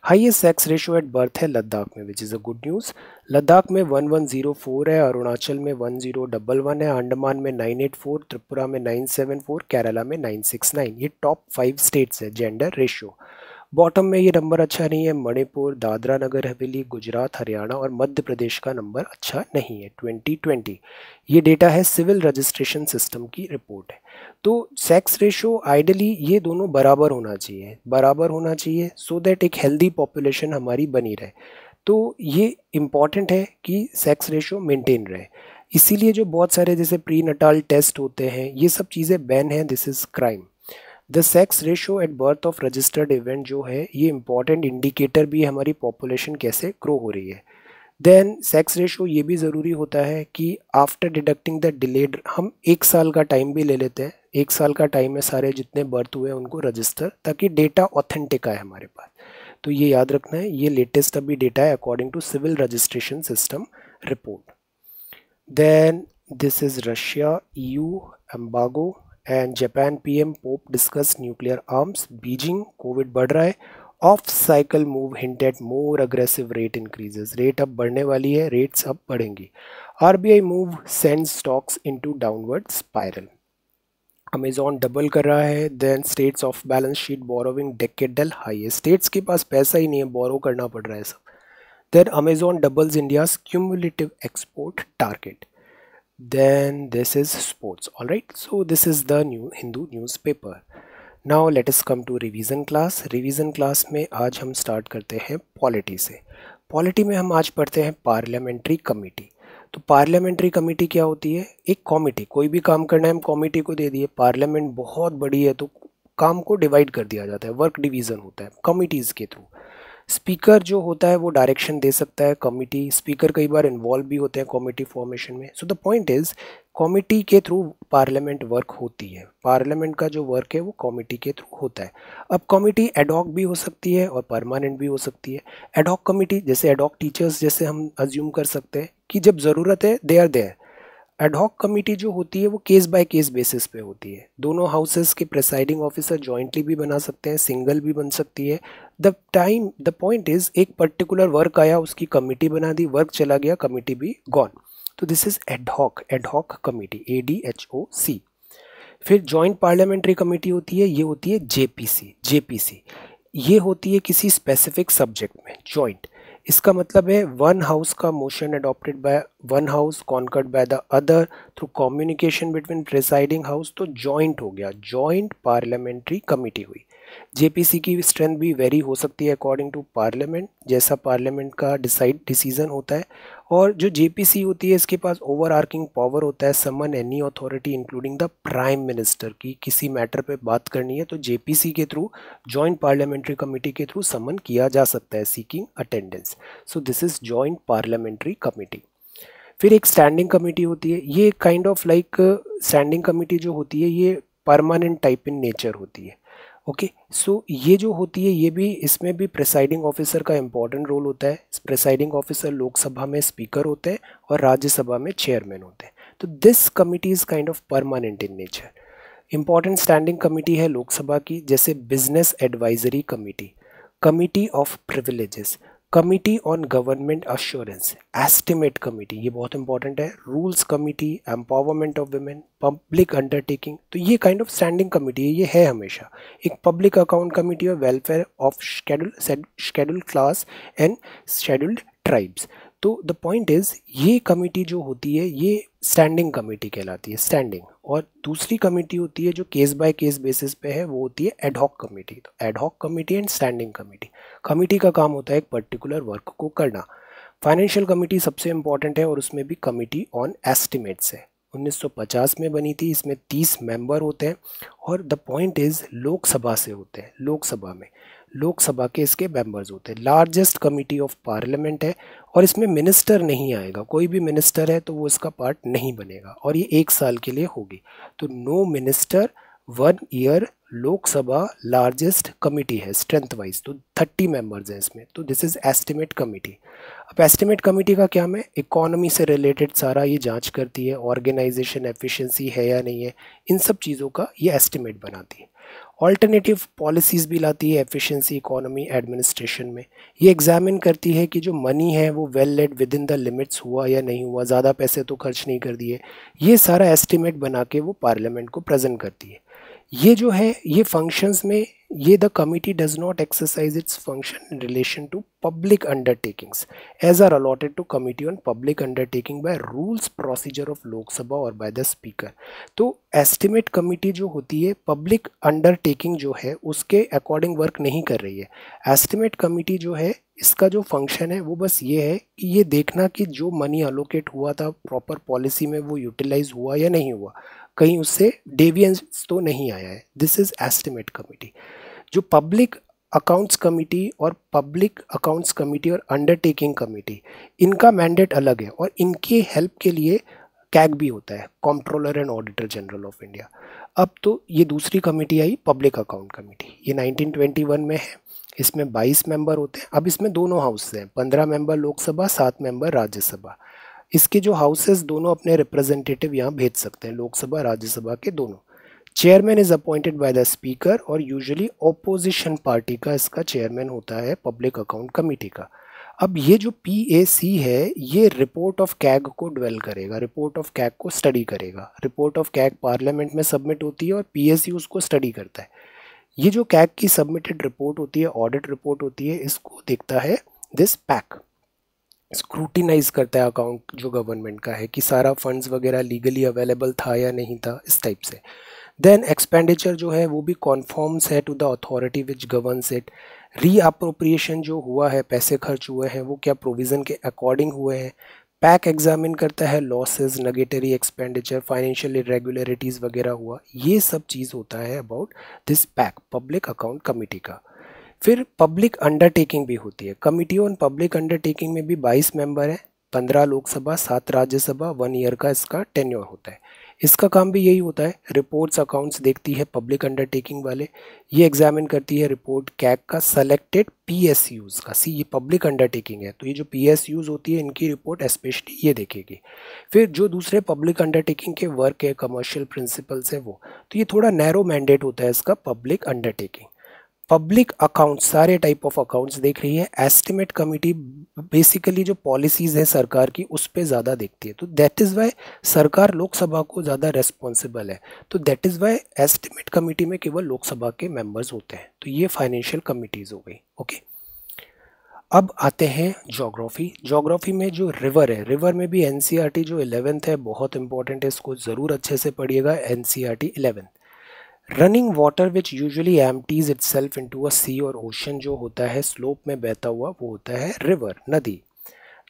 highest sex ratio at birth है लद्दाख में which is a good news Ladakh में वन वन जीरो फोर है अरुणाचल में one zero double one है अंडमान में नाइन एट फोर त्रिपुरा में नाइन सेवन फोर केरला में नाइन सिक्स नाइन ये टॉप फाइव स्टेट्स है जेंडर रेशियो बॉटम में ये नंबर अच्छा नहीं है मणिपुर दादरा नगर हवेली गुजरात हरियाणा और मध्य प्रदेश का नंबर अच्छा नहीं है 2020 ये डेटा है सिविल रजिस्ट्रेशन सिस्टम की रिपोर्ट है तो सेक्स रेशो आइडली ये दोनों बराबर होना चाहिए बराबर होना चाहिए सो दैट एक हेल्दी पॉपुलेशन हमारी बनी रहे तो ये इम्पॉर्टेंट है कि सेक्स रेशो मेंटेन रहे इसीलिए जो बहुत सारे जैसे प्री नटाल टेस्ट होते हैं ये सब चीज़ें बैन हैं this is crime the sex ratio at birth of registered event जो है ये इंपॉर्टेंट इंडिकेटर भी हमारी पॉपुलेशन कैसे ग्रो हो रही है देन सेक्स रेशो ये भी ज़रूरी होता है कि आफ्टर डिडक्टिंग द डिलेड हम एक साल का टाइम भी ले लेते हैं एक साल का टाइम है सारे जितने बर्थ हुए उनको रजिस्टर ताकि डेटा ऑथेंटिक आए हमारे पास तो ये याद रखना है ये लेटेस्ट अभी डेटा है according to civil registration system report then this is Russia EU embargo and Japan PM pope discuss nuclear arms Beijing covid बढ़ रहा है off cycle move hint at more aggressive rate increases rate अब बढ़ने वाली है rates अब बढ़ेंगी RBI move send stocks into downward spiral Amazon double कर रहा है then states of balance sheet borrowing decadal high है स्टेट्स के पास पैसा ही नहीं है बोरो करना पड़ रहा है सब then Amazon doubles India cumulative export target then this is sports all right so this is the new hindu newspaper now let us come to revision class revision class में आज हम स्टार्ट करते हैं पॉलिटी से polity में हम आज पढ़ते हैं पार्लियामेंट्री committee तो पार्लियामेंट्री कमेटी क्या होती है एक कमेटी कोई भी काम करना है हम कमेटी को दे दिए पार्लियामेंट बहुत बड़ी है तो काम को डिवाइड कर दिया जाता है वर्क डिवीज़न होता है कमिटीज़ के थ्रू स्पीकर जो होता है वो डायरेक्शन दे सकता है कमिटी स्पीकर कई बार इन्वॉल्व भी होते हैं कमिटी फॉर्मेशन में so the point is committee के थ्रू पार्लियामेंट वर्क होती है पार्लियामेंट का जो वर्क है वो कमिटी के थ्रू होता है अब कमिटी एडॉक भी हो सकती है और परमानेंट भी हो सकती है एडॉक कमेटी जैसे एडॉक टीचर्स जैसे हम अज्यूम कर सकते हैं कि जब ज़रूरत है they are there ad hoc committee जो होती है वो केस बाय केस बेसिस पे होती है दोनों हाउसेस के प्रिसाइडिंग ऑफिसर जॉइंटली भी बना सकते हैं सिंगल भी बन सकती है the time the point is एक पर्टिकुलर वर्क आया उसकी कमेटी बना दी वर्क चला गया कमेटी भी गॉन तो this is ad hoc ad hoc committee A D H O C फिर जॉइंट पार्लियामेंट्री कमेटी होती है ये होती है जेपीसी जेपीसी ये होती है किसी स्पेसिफिक सब्जेक्ट में जॉइंट इसका मतलब है वन हाउस का motion adopted by one house concurred by the other through communication between presiding house तो जॉइंट हो गया जॉइंट पार्लियामेंट्री कमेटी हुई जेपीसी की स्ट्रेंथ भी वेरी हो सकती है अकॉर्डिंग टू पार्लियामेंट जैसा पार्लियामेंट का डिसाइड डिसीजन होता है और जो जेपीसी होती है इसके पास ओवर आर्किंग पावर होता है summon any authority including the prime minister की किसी मैटर पे बात करनी है तो जेपीसी के थ्रू जॉइंट पार्लियामेंट्री कमेटी के थ्रू समन किया जा सकता है seeking attendance so this is joint parliamentary committee फिर एक स्टैंडिंग कमेटी होती है ये kind of like standing committee जो होती है ये परमानेंट टाइप इन नेचर होती है ओके okay, सो so ये जो होती है ये भी इसमें भी प्रिसाइडिंग ऑफिसर का इम्पॉर्टेंट रोल होता है प्रिसाइडिंग ऑफिसर लोकसभा में स्पीकर होते हैं और राज्यसभा में चेयरमैन होते हैं तो this committee is kind of permanent in nature important standing committee है लोकसभा की जैसे business advisory committee committee of privileges committee on government assurance estimate committee ये बहुत इंपॉर्टेंट है rules committee empowerment of women public undertaking तो ये kind of standing committee है ये है हमेशा एक पब्लिक अकाउंट कमेटी और welfare of schedule schedule class and scheduled tribes तो द पॉइंट इज़ ये कमेटी जो होती है ये स्टैंडिंग कमेटी कहलाती है स्टैंडिंग और दूसरी कमेटी होती है जो केस बाय केस बेसिस पे है वो होती है एडहॉक कमेटी तो ad hoc committee and standing committee committee का काम होता है एक पर्टिकुलर वर्क को करना फाइनेंशियल कमेटी सबसे इम्पॉर्टेंट है और उसमें भी कमेटी ऑन एस्टिमेट्स है 1950 में बनी थी इसमें 30 मेंबर होते हैं और द पॉइंट इज़ लोकसभा से होते हैं लोकसभा में लोकसभा के इसके मेंबर्स होते हैं लार्जेस्ट कमेटी ऑफ पार्लियामेंट है और इसमें मिनिस्टर नहीं आएगा कोई भी मिनिस्टर है तो वो इसका पार्ट नहीं बनेगा और ये एक साल के लिए होगी तो no minister one year Lok Sabha largest committee है स्ट्रेंथ वाइज तो थर्टी मेंबर्स हैं इसमें तो दिस इज़ एस्टिमेट कमेटी अब एस्टिमेट कमेटी का क्या है इकोनॉमी से रिलेटेड सारा ये जांच करती है ऑर्गेनाइजेशन एफिशिएंसी है या नहीं है इन सब चीज़ों का ये एस्टिमेट बनाती है ऑल्टरनेटिव पॉलिसीज़ भी लाती है एफिशिएंसी इकोनॉमी एडमिनिस्ट्रेशन में ये एग्जामिन करती है कि जो मनी है वो well laid within the limits हुआ या नहीं हुआ ज़्यादा पैसे तो खर्च नहीं कर दिए ये सारा एस्टिमेट बना के वो पार्लियामेंट को प्रेजेंट करती है ये जो है ये फंक्शंस में ये the committee does not exercise its function in relation to public undertakings as are allotted to committee on public undertaking by rules procedure of Lok Sabha और बाय द स्पीकर तो एस्टिमेट कमिटी जो होती है पब्लिक अंडरटेकिंग जो है उसके according work नहीं कर रही है एस्टिमेट कमिटी जो है इसका जो फंक्शन है वो बस ये है कि ये देखना कि जो मनी अलोकेट हुआ था प्रॉपर पॉलिसी में वो यूटिलाइज हुआ या नहीं हुआ कहीं उससे डेवियंस तो नहीं आया है दिस इज़ एस्टिमेट कमिटी जो पब्लिक अकाउंट्स कमेटी और पब्लिक अकाउंट्स कमेटी और अंडरटेकिंग कमेटी इनका मैंडेट अलग है और इनके हेल्प के लिए कैग भी होता है comptroller and auditor general of India अब तो ये दूसरी कमेटी आई पब्लिक अकाउंट कमेटी ये 1921 में है इसमें 22 मेंबर होते हैं अब इसमें दोनों हाउस हैं पंद्रह मेंबर लोकसभा सात मेंबर राज्यसभा इसके जो हाउसेस दोनों अपने रिप्रेजेंटेटिव यहाँ भेज सकते हैं लोकसभा राज्यसभा के दोनों chairman is appointed by the speaker और यूजुअली ओपोजिशन पार्टी का इसका चेयरमैन होता है पब्लिक अकाउंट कमेटी का अब ये जो पी है ये रिपोर्ट ऑफ कैग को डवेल करेगा रिपोर्ट ऑफ कैग को स्टडी करेगा रिपोर्ट ऑफ कैग पार्लियामेंट में सबमिट होती है और पी उसको स्टडी करता है ये जो कैग की सबमिटेड रिपोर्ट होती है ऑडिट रिपोर्ट होती है इसको देखता है दिस पैक स्क्रूटिनाइज करता है अकाउंट जो गवर्नमेंट का है कि सारा फंड्स वगैरह लीगली अवेलेबल था या नहीं था इस टाइप से देन एक्सपेंडिचर जो है वो भी कॉन्फॉर्म्स है to the authority which governs it reappropriation जो हुआ है पैसे खर्च हुए हैं वो क्या प्रोविज़न के अकॉर्डिंग हुए हैं पैक एग्जामिन करता है losses nugatory expenditure financial irregularities वगैरह हुआ ये सब चीज़ होता है about this PAC public account committee का फिर पब्लिक अंडरटेकिंग भी होती है कमिटी ऑन पब्लिक अंडरटेकिंग में भी बाईस मेंबर हैं पंद्रह लोकसभा सात राज्यसभा वन ईयर का इसका टेन्योर होता है इसका काम भी यही होता है रिपोर्ट्स अकाउंट्स देखती है पब्लिक अंडरटेकिंग वाले ये एग्जामिन करती है रिपोर्ट कैक का सेलेक्टेड पीएसयूज का सी ये पब्लिक अंडरटेकिंग है तो ये जो पीएसयूज होती है इनकी रिपोर्ट स्पेशली ये देखेगी फिर जो दूसरे पब्लिक अंडरटेकिंग के वर्क है कमर्शियल प्रिंसिपल्स है वो तो ये थोड़ा नैरो मैंडेट होता है इसका पब्लिक अंडरटेकिंग पब्लिक अकाउंट सारे टाइप ऑफ अकाउंट्स देख रही है एस्टिमेट कमिटी बेसिकली जो पॉलिसीज़ है सरकार की उस पर ज़्यादा देखती है तो दैट इज़ वाई सरकार लोकसभा को ज़्यादा रेस्पॉन्सिबल है तो that is why estimate committee में केवल लोकसभा के मेंबर्स होते हैं तो ये फाइनेंशियल कमिटीज़ हो गई ओके अब आते हैं जोग्राफ़ी जोग्राफ़ी में जो रिवर है रिवर में भी एन e जो इलेवेंथ है बहुत इंपॉर्टेंट है इसको ज़रूर अच्छे से पढ़िएगा N C R running water which usually empties itself into a sea और ओशन जो होता है स्लोप में बहता हुआ वो होता है रिवर नदी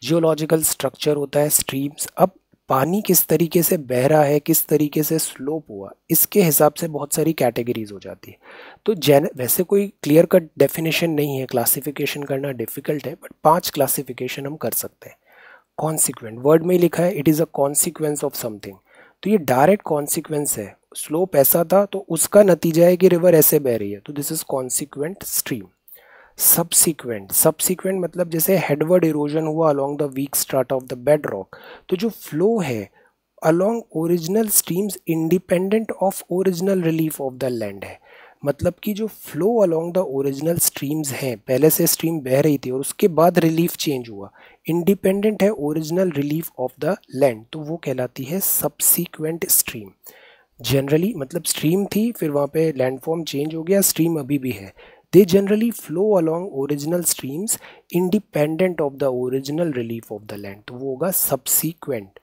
जियोलॉजिकल स्ट्रक्चर होता है स्ट्रीम्स अब पानी किस तरीके से बह रहा है किस तरीके से स्लोप हुआ इसके हिसाब से बहुत सारी कैटेगरीज हो जाती है तो जैन वैसे कोई क्लियर कट डेफिनेशन नहीं है क्लासिफिकेशन करना डिफिकल्ट है बट पांच क्लासिफिकेशन हम कर सकते हैं कॉन्सिक्वेंट वर्ड में लिखा है it is a consequence of something तो ये डायरेक्ट कॉन्सिक्वेंस है स्लोप ऐसा था तो उसका नतीजा है कि रिवर ऐसे बह रही है तो this is consequent stream subsequent subsequent मतलब जैसे हेडवर्ड इरोजन हुआ along the weak start of the bed rock तो जो फ्लो है along original streams independent of original relief of the land है मतलब कि जो flow along the original streams हैं पहले से स्ट्रीम बह रही थी और उसके बाद रिलीफ चेंज हुआ इंडिपेंडेंट है original relief of the land तो वो कहलाती है सबसीक्वेंट स्ट्रीम जनरली मतलब स्ट्रीम थी फिर वहाँ पे लैंडफॉर्म चेंज हो गया स्ट्रीम अभी भी है they generally flow along original streams independent of the original relief of the land तो वो होगा subsequent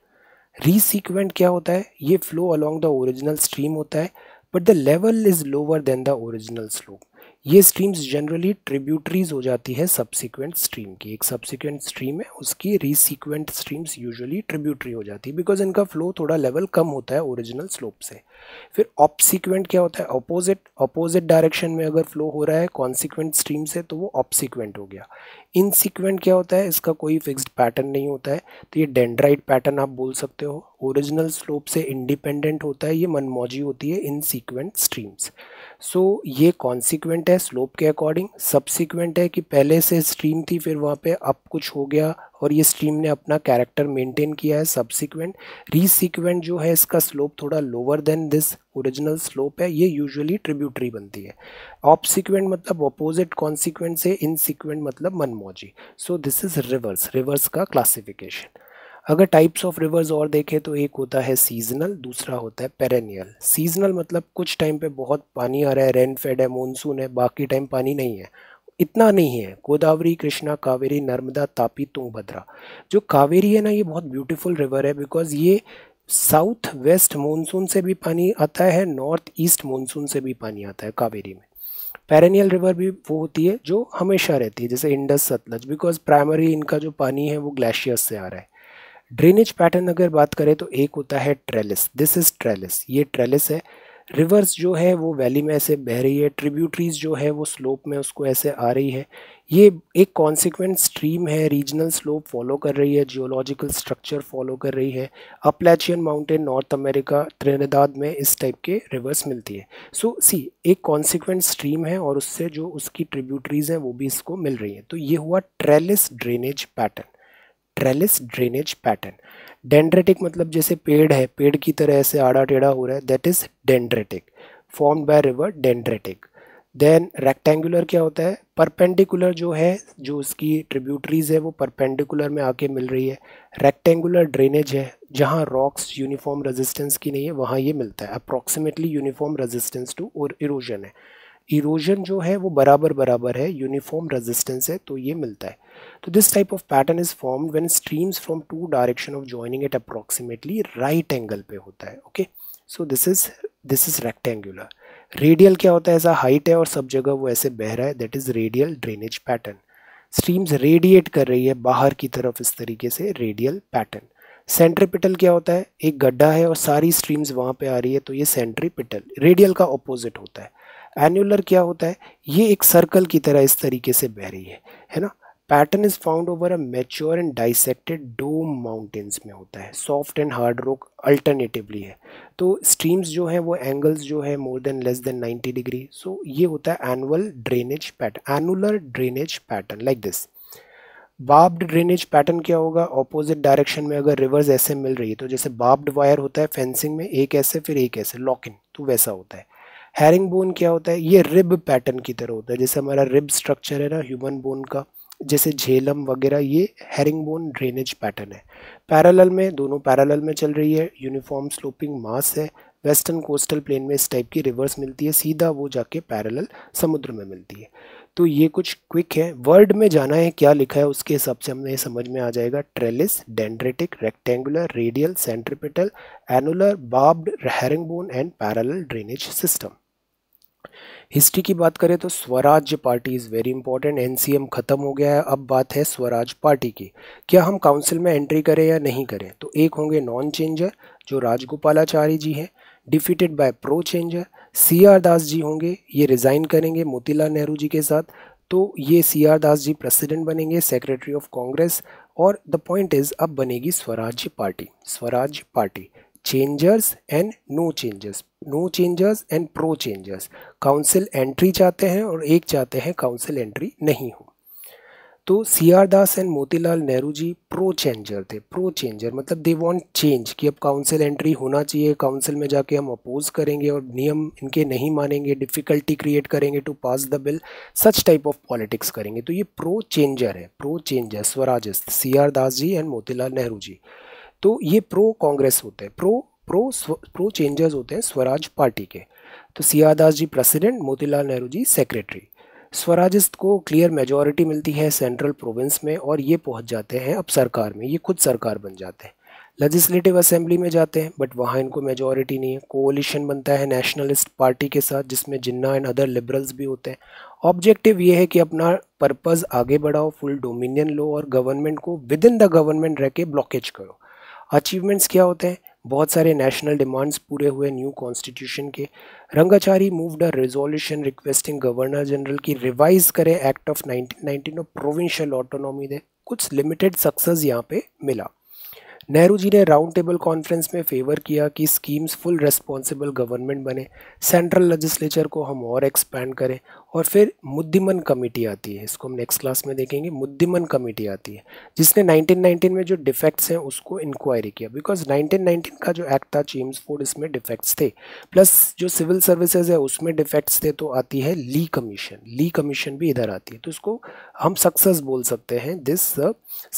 resequent क्या होता है ये flow along the original stream होता है but the level is lower than the original slope ये स्ट्रीम्स जनरली ट्रिब्यूटरीज हो जाती है सब्सिक्वेंट स्ट्रीम की एक सब्सिक्वेंट स्ट्रीम है उसकी रीसीक्वेंट स्ट्रीम्स यूजुअली ट्रिब्यूटरी हो जाती है बिकॉज इनका फ्लो थोड़ा लेवल कम होता है ओरिजिनल स्लोप से फिर ऑप्सिक्वेंट क्या होता है अपोजिट अपोजिट डायरेक्शन में अगर फ्लो हो रहा है कॉन्सिक्वेंट स्ट्रीम से तो वो ऑप्सिक्वेंट हो गया इनसिक्वेंट क्या होता है इसका कोई फिक्स्ड पैटर्न नहीं होता है तो ये डेंड्राइट पैटर्न आप बोल सकते हो ओरिजिनल स्लोप से इंडिपेंडेंट होता है ये मनमौजी होती है इन सीक्वेंट स्ट्रीम्स सो ये कॉन्सिक्वेंट है स्लोप के अकॉर्डिंग सबसिक्वेंट है कि पहले से स्ट्रीम थी फिर वहाँ पे अब कुछ हो गया और ये स्ट्रीम ने अपना कैरेक्टर मेंटेन किया है सबसिक्वेंट रीसिक्वेंट जो है इसका स्लोप थोड़ा lower than this original slope है ये यूजुअली ट्रिब्यूटरी बनती है ऑपसिक्वेंट मतलब अपोजिट कॉन्सिक्वेंट से इन सिक्वेंट मतलब मनमौजी so this is rivers rivers का क्लासिफिकेशन अगर टाइप्स ऑफ रिवर्स और देखें तो एक होता है सीजनल दूसरा होता है पेरेनियल सीजनल मतलब कुछ टाइम पे बहुत पानी आ रहा है रेन फेड है मानसून है बाकी टाइम पानी नहीं है इतना नहीं है गोदावरी कृष्णा कावेरी नर्मदा तापी तुंगभद्रा जो कावेरी है ना ये बहुत ब्यूटीफुल रिवर है बिकॉज ये साउथ वेस्ट मानसून से भी पानी आता है नॉर्थ ईस्ट मानसून से भी पानी आता है कावेरी में पेरेनियल रिवर भी वो होती है जो हमेशा रहती है जैसे इंडस सतलज बिकॉज प्राइमरी इनका जो पानी है वो ग्लेशियर्स से आ रहा है ड्रेनेज पैटर्न अगर बात करें तो एक होता है ट्रेलिस दिस इज ट्रेलिस ये ट्रेलिस है रिवर्स जो है वो वैली में ऐसे बह रही है ट्रिब्यूटरीज जो है वो स्लोप में उसको ऐसे आ रही है ये एक कॉन्सिक्वेंट स्ट्रीम है रीजनल स्लोप फॉलो कर रही है जियोलॉजिकल स्ट्रक्चर फॉलो कर रही है Appalachian mountain North America Trinidad में इस टाइप के रिवर्स मिलती है सो so, सी एक कॉन्सिक्वेंट स्ट्रीम है और उससे जो उसकी ट्रिब्यूटरीज हैं वो भी इसको मिल रही हैं तो ये हुआ trellis drainage pattern trellis drainage pattern dendritic मतलब जैसे पेड़ है पेड़ की तरह ऐसे आड़ा टेढ़ा हो रहा है that is dendritic form by river dendritic then rectangular क्या होता है परपेंडिकुलर जो है जो उसकी ट्रिब्यूटरीज है वो परपेंडिकुलर में आके मिल रही है रेक्टेंगुलर ड्रेनेज है जहाँ रॉक्स यूनिफॉर्म रेजिस्टेंस की नहीं है वहाँ ये मिलता है अप्रॉक्सीमेटली यूनिफॉर्म रेजिस्टेंस टू और इरोजन है इरोजन जो है वो बराबर बराबर है यूनिफॉर्म रेजिस्टेंस है तो ये मिलता है तो this type of pattern is form when streams from two direction of joining at approximately right angle पे होता है okay so this is this is rectangular radial क्या होता है ऐसा हाइट है और सब जगह वो ऐसे बह रहा है that is radial drainage pattern streams radiate कर रही है बाहर की तरफ इस तरीके से रेडियल पैटर्न सेंट्रीपिटल क्या होता है एक गड्ढा है और सारी स्ट्रीम्स वहाँ पे आ रही है तो ये सेंट्रीपिटल रेडियल का ऑपोजिट होता है एन्यूलर क्या होता है ये एक सर्कल की तरह इस तरीके से बह रही है है ना pattern is found over a mature and dissected dome mountains में होता है soft and hard rock alternatively है तो स्ट्रीम्स जो हैं वो एंगल्स जो है more than less than 90 degree so ये होता है annual drainage pattern annular drainage pattern like this barbed drainage pattern क्या होगा ऑपोजिट डायरेक्शन में अगर रिवर्स ऐसे मिल रही है तो जैसे बाब्ड वायर होता है फेंसिंग में एक ऐसे फिर एक ऐसे लॉक इन तो वैसा होता है हेरिंग बोन क्या होता है ये रिब पैटर्न की तरह होता है जैसे हमारा रिब स्ट्रक्चर है ना ह्यूमन बोन का जैसे झेलम वगैरह ये हेरिंग बोन ड्रेनेज पैटर्न है पैरेलल में दोनों पैरेलल में चल रही है यूनिफॉर्म स्लोपिंग मास है वेस्टर्न कोस्टल प्लेन में इस टाइप की रिवर्स मिलती है सीधा वो जाके पैरेलल समुद्र में मिलती है तो ये कुछ क्विक है वर्ड में जाना है क्या लिखा है उसके हिसाब से हमें समझ में आ जाएगा trellis dendritic rectangular radial centripetal annular barbed bone and parallel drainage system history की बात करें तो Swarajya party is very important NCM ख़त्म हो गया है अब बात है स्वराज पार्टी की क्या हम काउंसिल में एंट्री करें या नहीं करें तो एक होंगे नॉन चेंजर जो राजगोपालाचारी जी हैं defeated by pro changer C R Das ji होंगे ये रिज़ाइन करेंगे मोतीलाल नेहरू जी के साथ तो ये C R Das ji president बनेंगे सेक्रेटरी ऑफ कांग्रेस और द पॉइंट इज़ अब बनेगी Swarajya party Swaraj party changers and no changers no changers and pro changers council entry चाहते हैं और एक चाहते हैं काउंसिल एंट्री नहीं हो तो C R Das and Motilal Nehru ji pro changer थे प्रो चेंजर मतलब दे वांट चेंज कि अब काउंसिल एंट्री होना चाहिए काउंसिल में जाके हम अपोज करेंगे और नियम इनके नहीं मानेंगे डिफ़िकल्टी क्रिएट करेंगे to pass the bill such type of politics करेंगे तो ये प्रो चेंजर है pro changer Swarajist C R Das ji and Motilal Nehru ji तो ये प्रो कांग्रेस होते हैं प्रो प्रो प्रो चेंजर्स होते हैं स्वराज पार्टी के तो C R Das ji president Motilal Nehru ji secretary Swarajist को क्लियर मेजॉरिटी मिलती है सेंट्रल प्रोविंस में और ये पहुंच जाते हैं अब सरकार में ये खुद सरकार बन जाते हैं लजिस्लेटिव असेंबली में जाते हैं बट वहाँ इनको मेजोरिटी नहीं है कोलिशन बनता है नेशनलिस्ट पार्टी के साथ जिसमें जिन्ना एंड अदर लिबरल्स भी होते हैं ऑब्जेक्टिव ये है कि अपना पर्पज़ आगे बढ़ाओ फुल डोमिनियन लो और गवर्नमेंट को विद इन द गवर्नमेंट रह के ब्लॉकेज करो अचीवमेंट्स क्या होते हैं बहुत सारे नेशनल डिमांड्स पूरे हुए न्यू कॉन्स्टिट्यूशन के Rangachari moved a resolution requesting governor general की रिवाइज करे एक्ट ऑफ 1919 और प्रोविंशियल ऑटोनॉमी दे कुछ लिमिटेड सक्सेस यहाँ पे मिला नेहरू जी ने राउंड टेबल कॉन्फ्रेंस में फेवर किया कि स्कीम्स फुल रेस्पॉन्सिबल गवर्नमेंट बने सेंट्रल लेजिस्लेचर को हम और एक्सपैंड करें और फिर मुद्दिमन कमेटी आती है इसको हम नेक्स्ट क्लास में देखेंगे मुद्दिमन कमेटी आती है जिसने 1919 में जो डिफेक्ट्स हैं उसको इंक्वायरी किया बिकॉज 1919 का जो एक्ट था चेम्स फोर्ड इसमें डिफेक्ट्स थे प्लस जो सिविल सर्विसेज है उसमें डिफेक्ट्स थे तो आती है ली कमीशन ली कमीशन भी इधर आती है तो इसको हम सक्सेस बोल सकते हैं दिस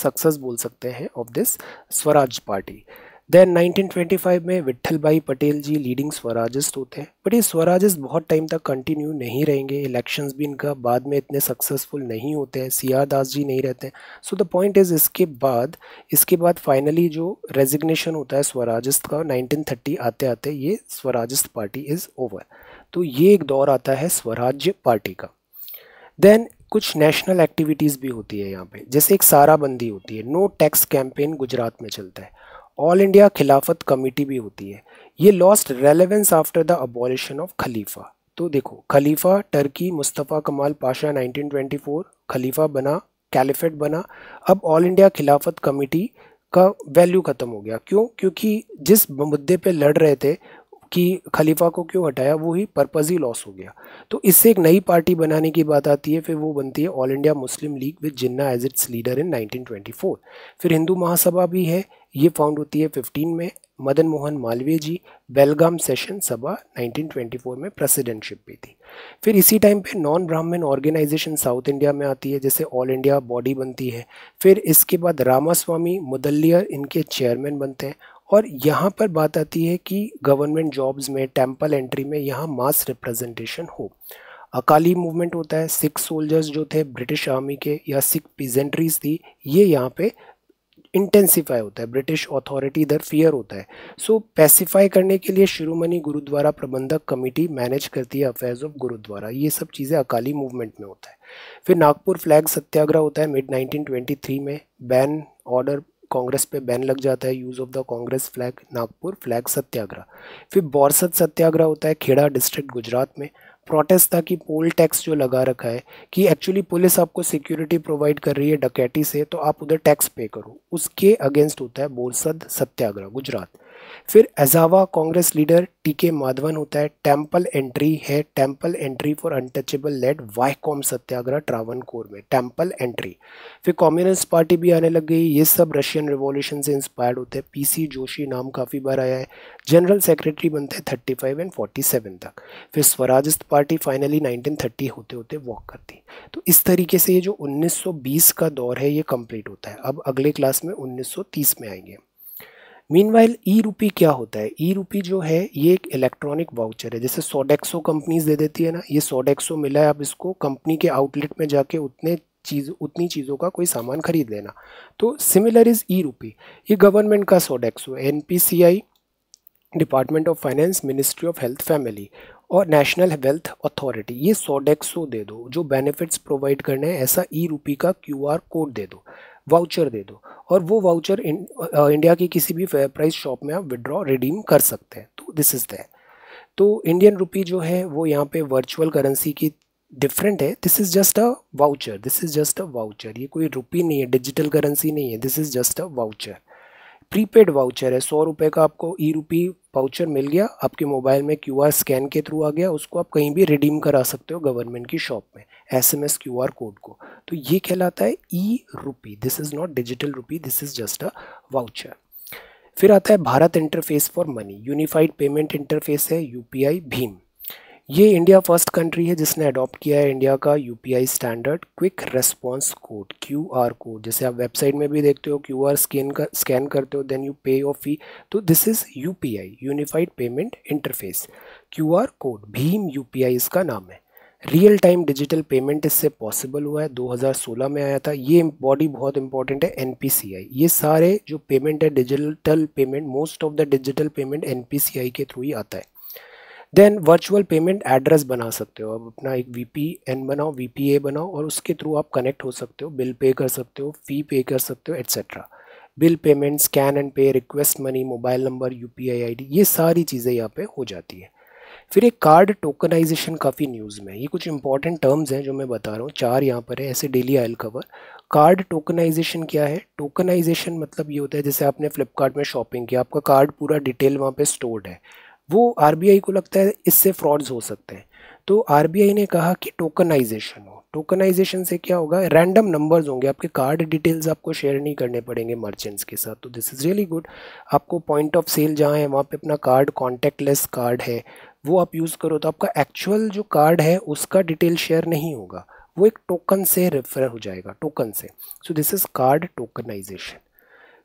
सक्सेस बोल सकते हैं of this Swaraj party then 1925 में विट्ठल भाई पटेल जी लीडिंग स्वराजिस्ट होते तो हैं बट ये स्वराजिस्ट बहुत टाइम तक कंटिन्यू नहीं रहेंगे इलेक्शंस भी इनका बाद में इतने सक्सेसफुल नहीं होते हैं सी आर दास जी नहीं रहते हैं सो द पॉइंट इज़ इसके बाद इसके बाद फाइनली जो रेजिग्नेशन होता है स्वराजिस्ट का 1930 आते आते ये स्वराजिस्ट पार्टी इज़ ओवर तो ये एक दौर आता है स्वराज्य पार्टी का देन कुछ नेशनल एक्टिविटीज़ भी होती है यहाँ पे जैसे एक साराबंदी होती है नो टैक्स कैंपेन गुजरात में चलता है ऑल इंडिया खिलाफत कमेटी भी होती है ये lost relevance after the abolition of खलीफा तो देखो खलीफा टर्की मुस्तफ़ा कमाल पाशा 1924 खलीफा बना कैलिफेट बना अब ऑल इंडिया खिलाफत कमेटी का वैल्यू ख़त्म हो गया क्यों क्योंकि जिस मुद्दे पे लड़ रहे थे कि खलीफा को क्यों हटाया वो ही पर्पज़ ही लॉस हो गया तो इससे एक नई पार्टी बनाने की बात आती है फिर वो बनती है all India Muslim League with Jinnah as its leader in 1924 फिर हिंदू महासभा भी है ये फाउंड होती है 15 में मदन मोहन मालवीय जी बेलगाम सेशन सभा 1924 में प्रेसिडेंटशिप भी थी फिर इसी टाइम पे नॉन ब्राह्मण ऑर्गेनाइजेशन साउथ इंडिया में आती है जैसे ऑल इंडिया बॉडी बनती है फिर इसके बाद रामास्वामी मुदलियर इनके चेयरमैन बनते हैं और यहाँ पर बात आती है कि गवर्नमेंट जॉब्स में टेम्पल एंट्री में यहाँ मास रिप्रेजेंटेशन हो अकाली मूवमेंट होता है सिख सोल्जर्स जो थे ब्रिटिश आर्मी के या सिख पीजेंट्रीज थी ये यहाँ पे इंटेंसिफाई होता है ब्रिटिश अथॉरिटी इधर फियर होता है सो so, पैसिफाई करने के लिए शिरोमणि गुरुद्वारा प्रबंधक कमेटी मैनेज करती है अफेयर्स ऑफ गुरुद्वारा ये सब चीज़ें अकाली मूवमेंट में होता है फिर नागपुर फ्लैग सत्याग्रह होता है मिड 1923 में बैन ऑर्डर कांग्रेस पे बैन लग जाता है use of the Congress flag Nagpur flag satyagraha फिर बौरसद सत्याग्रह होता है खेड़ा डिस्ट्रिक्ट गुजरात में प्रोटेस्ट था कि पोल टैक्स जो लगा रखा है कि एक्चुअली पुलिस आपको सिक्योरिटी प्रोवाइड कर रही है डकैती से तो आप उधर टैक्स पे करो उसके अगेंस्ट होता है बोरसद सत्याग्रह गुजरात फिर एजावा कांग्रेस लीडर टी के माधवन होता है टेम्पल एंट्री है temple entry for untouchable led Vaikom satyagraha Travancore में टेम्पल एंट्री फिर कम्युनिस्ट पार्टी भी आने लग गई ये सब रशियन रिवॉल्यूशन से इंस्पायर्ड होते हैं पीसी जोशी नाम काफ़ी बार आया है जनरल सेक्रेटरी बनते हैं thirty five and forty seven तक फिर Swarajist party finally nineteen thirty होते होते वॉक करती तो इस तरीके से ये जो उन्नीस सौ बीस का दौर है ये कम्प्लीट होता है अब अगले क्लास में उन्नीस सौ तीस में आएंगे मीन वाइल ई रूपी क्या होता है ई रूपी जो है ये एक इलेक्ट्रॉनिक वाउचर है जैसे सोडेक्सो कंपनीज दे देती है ना ये सोडेक्सो मिला है आप इसको कंपनी के आउटलेट में जाके उतने चीज़ उतनी चीज़ों का कोई सामान खरीद लेना तो सिमिलर इज़ ई रूपी ये गवर्नमेंट का Sodexo and department of finance ministry of health family और नेशनल वेल्थ अथॉरिटी ये सोडेक्सो दे दो जो बेनिफिट्स प्रोवाइड करने हैं ऐसा ई रूपी का क्यूआर कोड दे दो वाउचर दे दो और वो वाउचर इंडिया की किसी भी फेयर प्राइस शॉप में आप विड्रॉ रिडीम कर सकते हैं तो दिस इज़ दैट तो इंडियन रुपी जो है वो यहाँ पे वर्चुअल करेंसी की डिफरेंट है this is just a voucher this is just a voucher ये कोई रुपी नहीं है डिजिटल करेंसी नहीं है this is just a voucher prepaid voucher है सौ रुपये का आपको ई रूपी वाउचर मिल गया आपके मोबाइल में क्यूआर स्कैन के थ्रू आ गया उसको आप कहीं भी रिडीम करा सकते हो गवर्नमेंट की शॉप में एसएमएस क्यूआर कोड को तो ये कहलाता है e rupee this is not digital rupee this is just a voucher फिर आता है Bharat interface for money unified payment interface है आई भीम ये इंडिया फर्स्ट कंट्री है जिसने अडॉप्ट किया है इंडिया का यू standard quick response code Q code जैसे आप वेबसाइट में भी देखते हो क्यू आर स्कैन कर स्कैन करते हो then you pay of fee तो this is U unified payment interface Q code भीम यू इसका नाम है रियल टाइम डिजिटल पेमेंट इससे पॉसिबल हुआ है 2016 में आया था ये बॉडी बहुत इंपॉर्टेंट है एन ये सारे जो पेमेंट है digital payment most of the digital payment एन के थ्रू ही आता है देन वर्चुअल पेमेंट एड्रेस बना सकते हो अब अपना एक वी पी एन बनाओ वी पी ए बनाओ और उसके थ्रू आप कनेक्ट हो सकते हो बिल पे कर सकते हो फ़ी पे कर सकते हो etcetera bill payment scan and pay request money mobile number U P I I D ये सारी चीज़ें यहाँ पे हो जाती है फिर एक कार्ड टोकनाइजेशन काफ़ी न्यूज़ में ये कुछ इंपॉर्टेंट टर्म्स हैं जो मैं बता रहा हूँ चार यहाँ पर है ऐसे डेली आयल कवर कार्ड टोकनाइजेशन क्या है टोकनाइजेशन मतलब ये होता है जैसे आपने फ्लिपकार्ट में शॉपिंग किया आपका कार्ड पूरा डिटेल वहाँ पे स्टोर्ड है वो आर को लगता है इससे फ्रॉड्स हो सकते हैं तो आर ने कहा कि टोकनाइजेशन हो टोकनाइजेशन से क्या होगा रैंडम नंबर्स होंगे आपके कार्ड डिटेल्स आपको शेयर नहीं करने पड़ेंगे मर्चेंट्स के साथ तो दिस इज़ रियली गुड आपको पॉइंट ऑफ सेल जहाँ है वहाँ पे अपना कार्ड कॉन्टैक्टलेस कार्ड है वो आप यूज़ करो तो आपका एक्चुअल जो कार्ड है उसका डिटेल शेयर नहीं होगा वो एक टोकन से रेफर हो जाएगा टोकन से so this is card tokenisation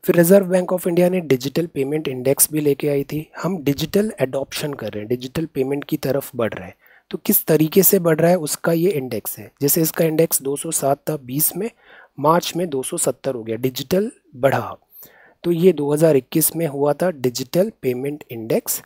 फिर रिजर्व बैंक ऑफ इंडिया ने डिजिटल पेमेंट इंडेक्स भी लेके आई थी हम डिजिटल एडॉप्शन कर रहे हैं डिजिटल पेमेंट की तरफ बढ़ रहे हैं तो किस तरीके से बढ़ रहा है उसका ये इंडेक्स है जैसे इसका इंडेक्स 207 था 20 में मार्च में 270 हो गया डिजिटल बढ़ा तो ये 2021 में हुआ था digital payment index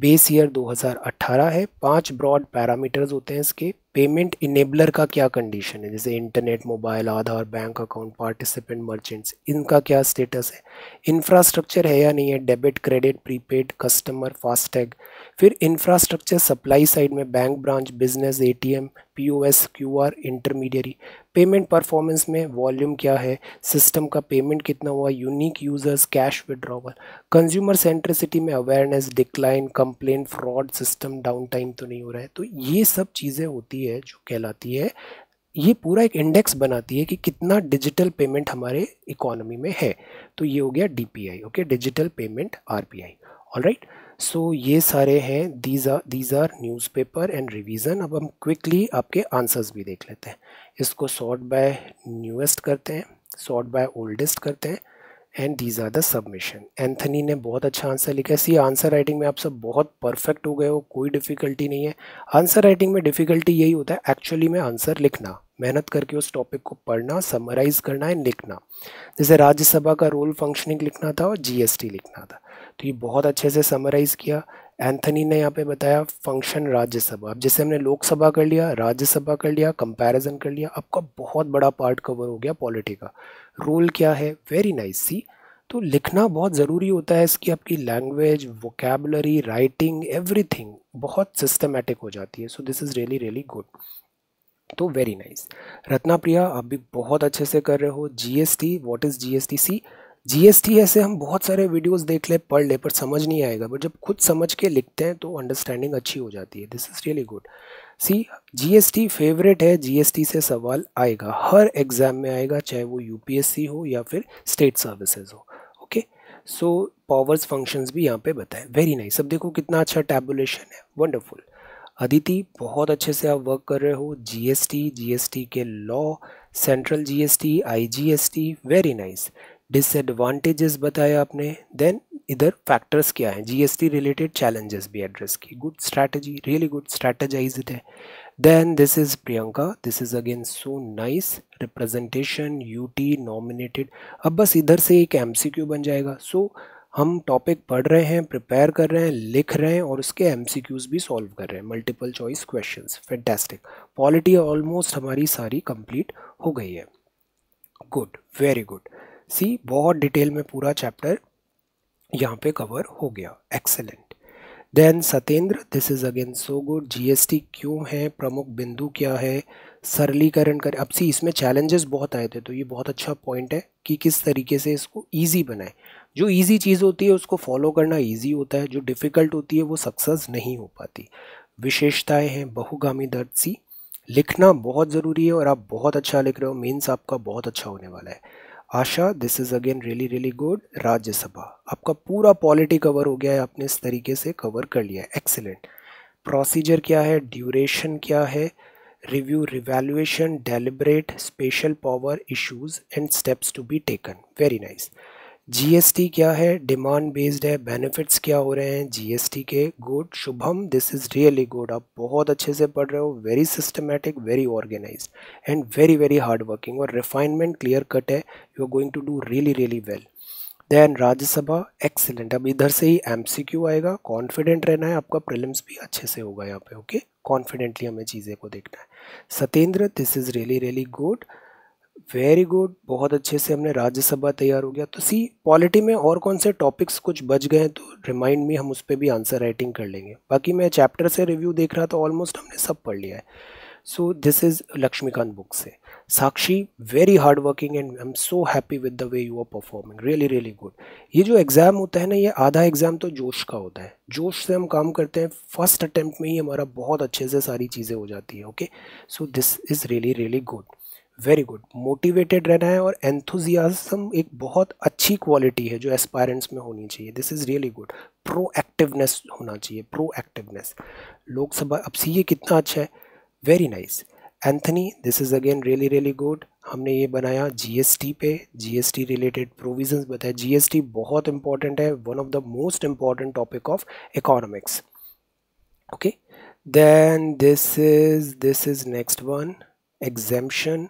base year 2018 है पांच ब्रॉड पैरामीटर्स होते हैं इसके पेमेंट इनेबलर का क्या कंडीशन है जैसे internet mobile Aadhaar bank account participant merchants इनका क्या स्टेटस है इंफ्रास्ट्रक्चर है या नहीं है debit credit prepaid customer FASTag फिर इंफ्रास्ट्रक्चर सप्लाई साइड में bank branch business ATM POS QR intermediary payment performance में वॉल्यूम क्या है सिस्टम का पेमेंट कितना हुआ unique users cash withdrawal consumer centricity में awareness decline complaint fraud system down time तो नहीं हो रहा है तो ये सब चीज़ें होती है है जो कहलाती है ये पूरा एक इंडेक्स बनाती है कि कितना डिजिटल पेमेंट हमारे इकोनॉमी में है तो ये हो गया D okay digital payment R P I so ये सारे हैं these are these are news and revision अब हम क्विकली आपके आंसर्स भी देख लेते हैं इसको सॉर्ट बाय न्यूएस्ट करते हैं सॉर्ट बाय ओल्डेस्ट करते हैं and these are the submission Anthony ने बहुत अच्छा आंसर लिखा है सी आंसर राइटिंग में आप सब बहुत परफेक्ट हो गए हो कोई डिफ़िकल्टी नहीं है आंसर राइटिंग में डिफ़िकल्टी यही होता है एक्चुअली में आंसर लिखना मेहनत करके उस टॉपिक को पढ़ना समराइज करना एंड लिखना जैसे राज्यसभा का रोल फंक्शनिंग लिखना था और जीएसटी लिखना था तो ये बहुत अच्छे से समराइज़ किया एंथनी ने यहाँ पे बताया फंक्शन राज्यसभा अब जैसे हमने लोकसभा कर लिया राज्यसभा कर लिया कंपैरिजन कर लिया आपका बहुत बड़ा पार्ट कवर हो गया पॉलिटी का रोल क्या है वेरी नाइस सी तो लिखना बहुत ज़रूरी होता है इसकी आपकी लैंग्वेज वोकेबलरी राइटिंग एवरीथिंग बहुत सिस्टमेटिक हो जाती है so this is really really good तो वेरी नाइस रत्ना प्रिया आप भी बहुत अच्छे से कर रहे हो G S T what is G S T see GST ऐसे हम बहुत सारे वीडियोस देख ले पढ़ ले पर समझ नहीं आएगा बट जब खुद समझ के लिखते हैं तो अंडरस्टैंडिंग अच्छी हो जाती है this is really good see GST favourite है जीएसटी से सवाल आएगा हर एग्ज़ाम में आएगा चाहे वो यूपीएससी हो या फिर स्टेट सर्विसेज हो ओके सो पावर्स फंक्शंस भी यहाँ पे बताए वेरी नाइस अब देखो कितना अच्छा टेबुलेशन है वंडरफुल अदिति बहुत अच्छे से आप वर्क कर रहे हो जीएसटी जीएसटी के law central GST IGST very nice disadvantages बताया आपने देन इधर फैक्टर्स क्या हैं जीएसटी रिलेटेड चैलेंजेस भी एड्रेस की good strategy really good strategise है then this is Priyanka this is again so nice representation UT nominated अब बस इधर से एक एम बन जाएगा सो so, हम टॉपिक पढ़ रहे हैं प्रिपेयर कर रहे हैं लिख रहे हैं और उसके एम भी सॉल्व कर रहे हैं multiple choice question fantastic polity almost हमारी सारी कंप्लीट हो गई है गुड वेरी गुड सी बहुत डिटेल में पूरा चैप्टर यहाँ पे कवर हो गया excellent then Satendra this is again so good GST क्यों है प्रमुख बिंदु क्या है सरलीकरण कर अब सी इसमें चैलेंजेस बहुत आए थे तो ये बहुत अच्छा पॉइंट है कि किस तरीके से इसको ईजी बनाए जो ईजी चीज़ होती है उसको फॉलो करना ईजी होता है जो डिफ़िकल्ट होती है वो सक्सेस नहीं हो पाती विशेषताएं हैं बहुगामी दर्द सी लिखना बहुत ज़रूरी है और आप बहुत अच्छा लिख रहे हो मीन्स आपका बहुत अच्छा होने वाला है Asha this is again really really good Rajya Sabha आपका पूरा पॉलिटी कवर हो गया है आपने इस तरीके से कवर कर लिया है एक्सेलेंट प्रोसीजर क्या है ड्यूरेशन क्या है review revaluation deliberate special power issues and steps to be taken very nice GST क्या है डिमांड बेस्ड है बेनिफिट्स क्या हो रहे हैं जीएसटी के good Shubham this is really good आप बहुत अच्छे से पढ़ रहे हो very systematic very organise and very very hard working और रिफाइनमेंट क्लियर कट है you are going to do really really well then Rajya Sabha excellent अब इधर से ही एम आएगा कॉन्फिडेंट रहना है आपका प्रिलिम्स भी अच्छे से होगा यहाँ पे ओके okay? कॉन्फिडेंटली हमें चीज़ें को देखना है Satendra this is really really good very good बहुत अच्छे से हमने राज्यसभा तैयार हो गया तो सी पॉलिटी में और कौन से टॉपिक्स कुछ बच गए हैं तो रिमाइंड मी हम उस पर भी आंसर राइटिंग कर लेंगे बाकी मैं चैप्टर से रिव्यू देख रहा था ऑलमोस्ट हमने सब पढ़ लिया है so this is Laxmikant book से Sakshi very hard working and I am so happy with the way you are performing really really good ये जो एग्ज़ाम होता है ना ये आधा एग्ज़ाम तो जोश का होता है जोश से हम काम करते हैं फर्स्ट अटैम्प्ट में ही हमारा बहुत अच्छे से सारी चीज़ें हो जाती है okay so this is really really good very good motivated रहना है और एंथुजियाजम एक बहुत अच्छी क्वालिटी है जो एस्पायरेंट्स में होनी चाहिए this is really good proactiveness होना चाहिए प्रो एक्टिवनेस लोकसभा अब सी ये कितना अच्छा है very nice Anthony this is again really really good हमने ये बनाया जीएसटी पे GST related provisions S GST बहुत इंपॉर्टेंट है one of the most important topic of economics okay then this is this is next one exemption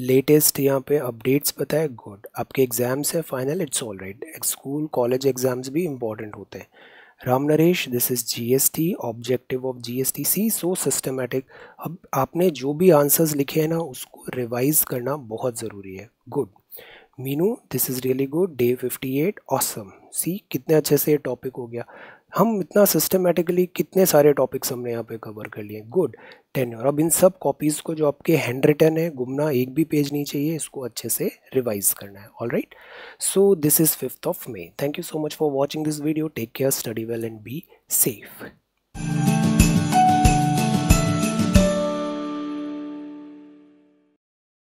latest यहाँ पे updates पता है गुड आपके एग्ज़ाम्स है final it's all right school college exams भी important होते हैं Ram Naresh this is GST objective of GST see so systematic अब आपने जो भी आंसर्स लिखे हैं ना उसको रिवाइज करना बहुत ज़रूरी है good Meenu this is really good day fifty eight awesome see कितने अच्छे से ये टॉपिक हो गया हम इतना सिस्टमेटिकली कितने सारे टॉपिक्स हमने यहाँ पे कवर कर लिए गुड टेन और अब इन सब कॉपीज़ को जो आपके हैंड रिटन है घूमना एक भी पेज नहीं चाहिए इसको अच्छे से रिवाइज करना है all right so this is fifth of May thank you so much for watching this video take care study well and be safe